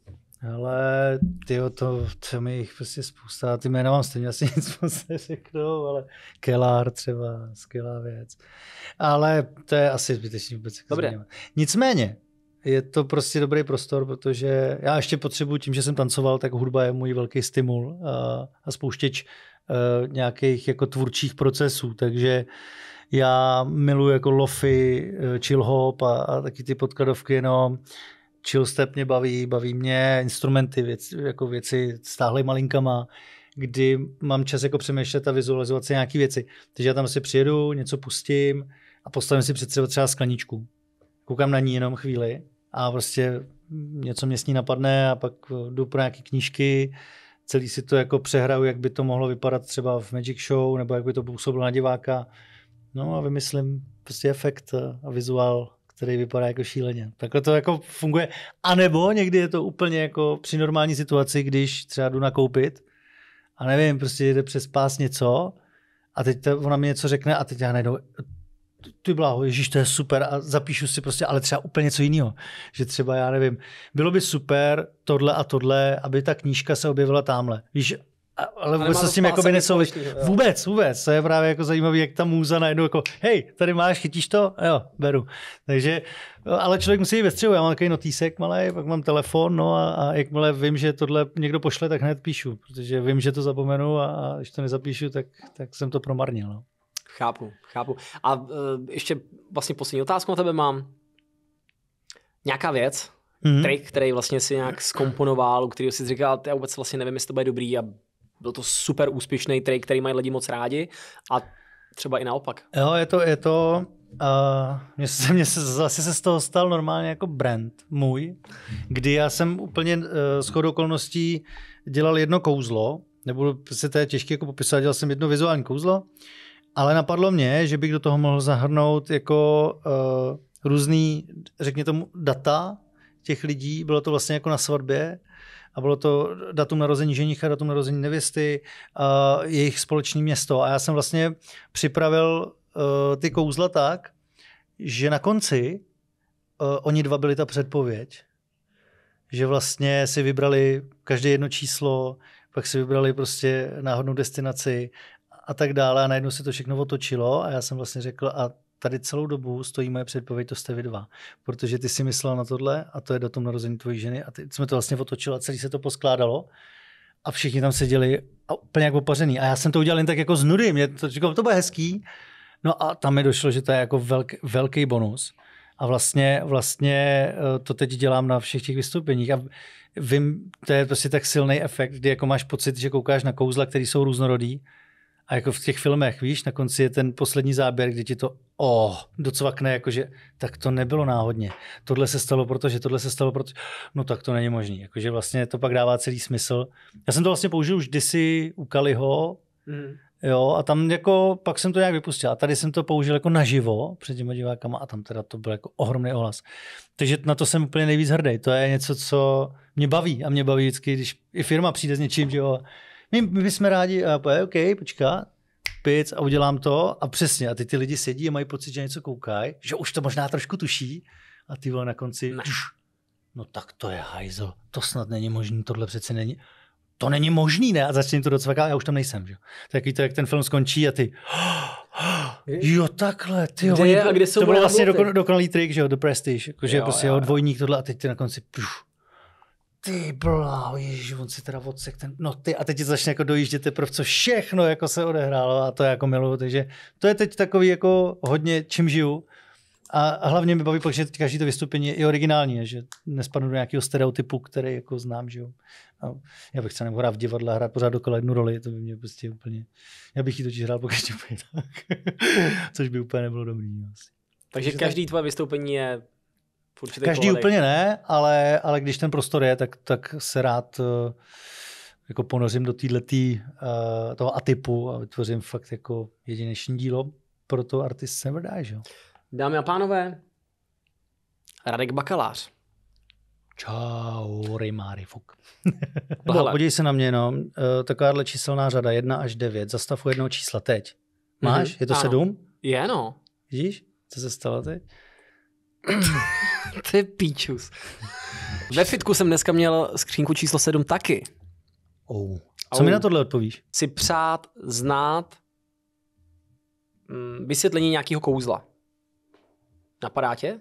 Ale ty to, to mi jich prostě spousta, ty jména mám stejně asi nic moc neřeknou, ale Kelár třeba, skvělá věc. Ale to je asi zbytečný vůbec. Dobře. Nicméně, je to prostě dobrý prostor, protože já ještě potřebuji tím, že jsem tancoval, tak hudba je můj velký stimul a, a spouštěč e, nějakých jako tvůrčích procesů, takže já miluji jako lofy, e, chill hop a, a taky ty podkladovky, no chill step mě baví, baví mě instrumenty, věc, jako věci stáhly malinkama, kdy mám čas jako přemýšlet a vizualizovat si nějaké věci. Takže já tam si přijedu, něco pustím a postavím si před sebe třeba skleničku koukám na ní jenom chvíli a prostě něco mě s ní napadne a pak jdu pro nějaké knížky, celý si to jako přehraju, jak by to mohlo vypadat třeba v Magic Show, nebo jak by to působilo na diváka. No a vymyslím prostě efekt a vizuál, který vypadá jako šíleně. Takhle to jako funguje. A nebo někdy je to úplně jako při normální situaci, když třeba jdu nakoupit a nevím, prostě jde přes pás něco a teď ta, ona mi něco řekne a teď já najdu ty bláho, ježíš, to je super a zapíšu si prostě, ale třeba úplně něco jiného. Že třeba, já nevím, bylo by super tohle a tohle, aby ta knížka se objevila tamhle. Víš, ale vůbec se s tím jako by nesouvisí. Vůbec, vůbec. To je právě jako zajímavé, jak ta můza najednou jako, hej, tady máš, chytíš to? A jo, beru. Takže, ale člověk musí jít ve střehu. Já mám takový notísek malý, pak mám telefon, no a, a jakmile vím, že tohle někdo pošle, tak hned píšu, protože vím, že to zapomenu a, a když to nezapíšu, tak, tak jsem to promarnil. No. Chápu, chápu. A uh, ještě vlastně poslední otázku na tebe mám. Nějaká věc, mm-hmm. trik, který vlastně si nějak skomponoval, u kterého si říkal, já vůbec vlastně nevím, jestli to bude dobrý a byl to super úspěšný trik, který mají lidi moc rádi a třeba i naopak. Jo, je to, je to, Uh, mě se, mě se, zase se z toho stal normálně jako brand můj, kdy já jsem úplně uh, eh, shodou okolností dělal jedno kouzlo, nebudu se to je těžké jako popisovat, dělal jsem jedno vizuální kouzlo, ale napadlo mě, že bych do toho mohl zahrnout jako uh, různý, řekně tomu, data těch lidí. Bylo to vlastně jako na svatbě a bylo to datum narození ženicha, datum narození nevěsty, uh, jejich společné město. A já jsem vlastně připravil uh, ty kouzla tak, že na konci uh, oni dva byli ta předpověď. Že vlastně si vybrali každé jedno číslo, pak si vybrali prostě náhodnou destinaci a tak dále a najednou se to všechno otočilo a já jsem vlastně řekl a tady celou dobu stojí moje předpověď, to jste vy dva. Protože ty si myslel na tohle a to je do tom narození tvojí ženy a ty jsme to vlastně otočili a celý se to poskládalo a všichni tam seděli a úplně jako pařený A já jsem to udělal jen tak jako z nudy, mě to říkalo, to bude hezký. No a tam mi došlo, že to je jako velk, velký bonus. A vlastně, vlastně eh, to teď dělám na všech těch vystoupeních. A vím, to je prostě tak silný efekt, kdy jako máš pocit, že koukáš na kouzla, které jsou různorodý a jako v těch filmech, víš, na konci je ten poslední záběr, kdy ti to oh, docvakne, jakože tak to nebylo náhodně. Tohle se stalo, protože tohle se stalo, protože no tak to není možné. Jakože vlastně to pak dává celý smysl. Já jsem to vlastně použil už kdysi u Kaliho, mm. jo, a tam jako pak jsem to nějak vypustil. A tady jsem to použil jako naživo před těma divákama a tam teda to byl jako ohromný ohlas. Takže na to jsem úplně nejvíc hrdý. To je něco, co mě baví a mě baví vždycky, když i firma přijde s něčím, že jo, my, my bychom rádi, a uh, OK, počká, pic a udělám to a přesně. A ty ty lidi sedí a mají pocit, že něco koukají, že už to možná trošku tuší a ty vole na konci, ne. no tak to je hajzl, to snad není možný, tohle přece není to není možný, ne? A začne to docvakat, já už tam nejsem, že? Tak to, jak ten film skončí a ty, jo, takhle, ty jo. Kde je, a kde jsou to byl vlastně dokon, dokonalý trik, že jo, The Prestige, jakože prostě jo, jako jo, dvojník tohle a teď ty na konci, pš, ty bláho, ježiš, on si teda odsek ten, no ty, a teď ti začne jako dojíždět teprve, co všechno jako se odehrálo a to jako miluju, takže to je teď takový jako hodně, čím žiju. A hlavně mi baví, protože každý to vystoupení je i originální, že nespadnu do nějakého stereotypu, který jako znám, že jo. A já bych se nemohl hrát v divadle, hrát pořád dokola jednu roli, to by mě prostě úplně, já bych ji totiž hrál po každém což by úplně nebylo dobrý. Asi. Takže, Takže každý tvoje vystoupení je Každý kovalej. úplně ne, ale, ale když ten prostor je, tak, tak se rád eh, jako ponořím do týhletý, uh, toho atypu a vytvořím fakt jako jedineční dílo. to artist se vrdá, že Dámy a pánové, Radek Bakalář. Čau, rimari fuk. Podívej se na mě, no. Uh, takováhle číselná řada 1 až 9. Zastavu jednoho čísla teď. Máš? Mm-hmm. Je to ano. 7? Je, no. Vidíš, co se stalo teď? to je píčus. Ve fitku jsem dneska měl skřínku číslo 7 taky. Oh. Co oh. mi na tohle odpovíš? Si přát, znát mm, vysvětlení nějakého kouzla. Napadá tě?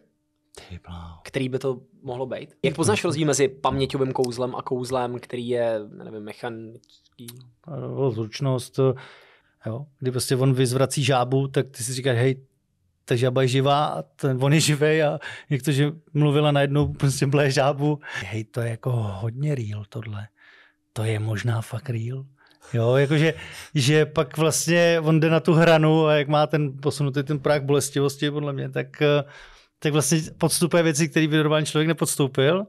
Který by to mohlo být? Jak poznáš rozdíl mezi paměťovým kouzlem a kouzlem, který je, nevím, mechanický? Eh, Zručnost, eh, jo. Kdy prostě on vyzvrací žábu, tak ty si říkáš, hej, ta žaba je živá a ten, on je živý a někdo, že mluvila najednou prostě blé žábu. Hej, to je jako hodně real tohle. To je možná fakt real. Jo, jakože, že pak vlastně on jde na tu hranu a jak má ten posunutý ten práh bolestivosti, podle mě, tak, eh, tak vlastně podstupuje věci, které by normální člověk nepodstoupil.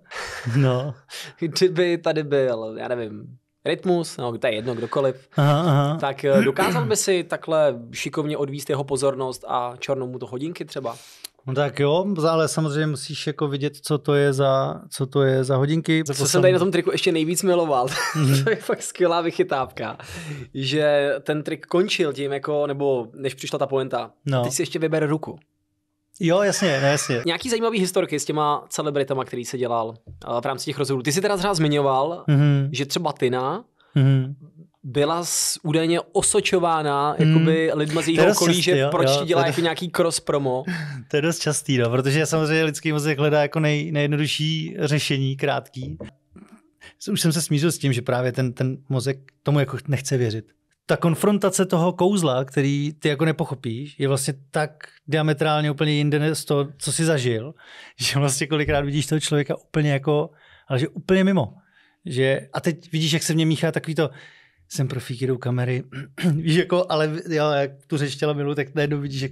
No. Kdyby tady byl, já nevím, Rytmus, no, to je jedno, kdokoliv, aha, aha. tak eh, dokázal by si takhle šikovně odvíst jeho pozornost a černou mu to hodinky třeba? No tak jo, ale samozřejmě musíš jako vidět, co to je za, co to je za hodinky. Co jsem, jsem tady na tom triku ještě nejvíc miloval, mm-hmm. to je fakt skvělá vychytávka, že ten trik končil tím jako, nebo než přišla ta poenta, no. ty si ještě vyber ruku. Jo, jasně, ne, jasně. Nějaký zajímavý historky s těma celebritama, který se dělal eh, v rámci těch rozhovorů. Ty jsi teda třeba zmiňoval, mm-hmm. že třeba Tina mm-hmm. byla údajně osočována mm. jakoby mhm. lidma z jejího okolí, že jo, proč jo, dělá to, jako nějaký cross promo. To je dost častý, no, protože samozřejmě lidský mozek hledá jako nej, nejjednodušší řešení, krátký. Už jsem se smířil s tím, že právě ten, ten mozek tomu jako nechce věřit ta konfrontace toho kouzla, který ty jako nepochopíš, je vlastně tak diametrálně úplně jinde z toho, co jsi zažil, že vlastně kolikrát vidíš toho člověka úplně jako, ale že úplně mimo. Že, a teď vidíš, jak se v něm míchá takový to, jsem profík, jdou kamery, víš, jako, ale jo, jak tu řeč těla milu, tak najednou vidíš, že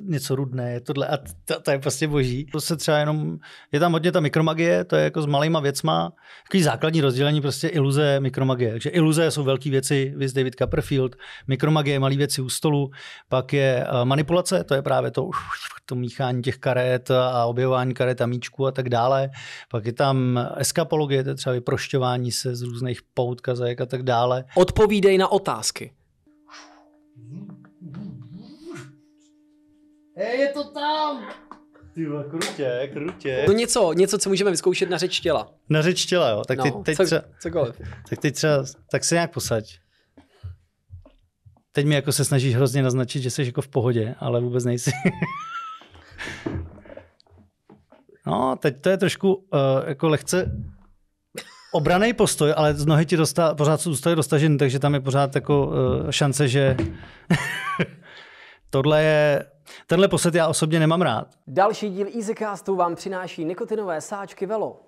něco rudné je tohle a to, to je prostě boží. To se třeba jenom, je tam hodně ta mikromagie, to je jako s malýma věcma, takový základní rozdělení prostě iluze, mikromagie. Takže iluze jsou velké věci, vys David Copperfield, mikromagie, malé věci u stolu, pak je eh, manipulace, to je právě to, to míchání těch karet a objevování karet a míčku a tak dále. Pak je tam eskapologie, to je třeba vyprošťování se z různých poutkazek a tak dále. Od odpovídej na otázky. Hej, je to tam! Ty krutě, krutě. No něco, něco, co můžeme vyzkoušet na řeč těla. Na řeč těla, jo. Tak no, teď, teď co, třeba, cokoliv. Tak teď třeba, tak se nějak posaď. Teď mi jako se snažíš hrozně naznačit, že jsi jako v pohodě, ale vůbec nejsi. no, teď to je trošku uh, jako lehce obraný postoj, ale z nohy ti dostá, pořád zůstaly dostažen, takže tam je pořád jako eh, šance, že tohle je Tenhle posled já osobně nemám rád. Další díl Easycastu vám přináší nikotinové sáčky Velo.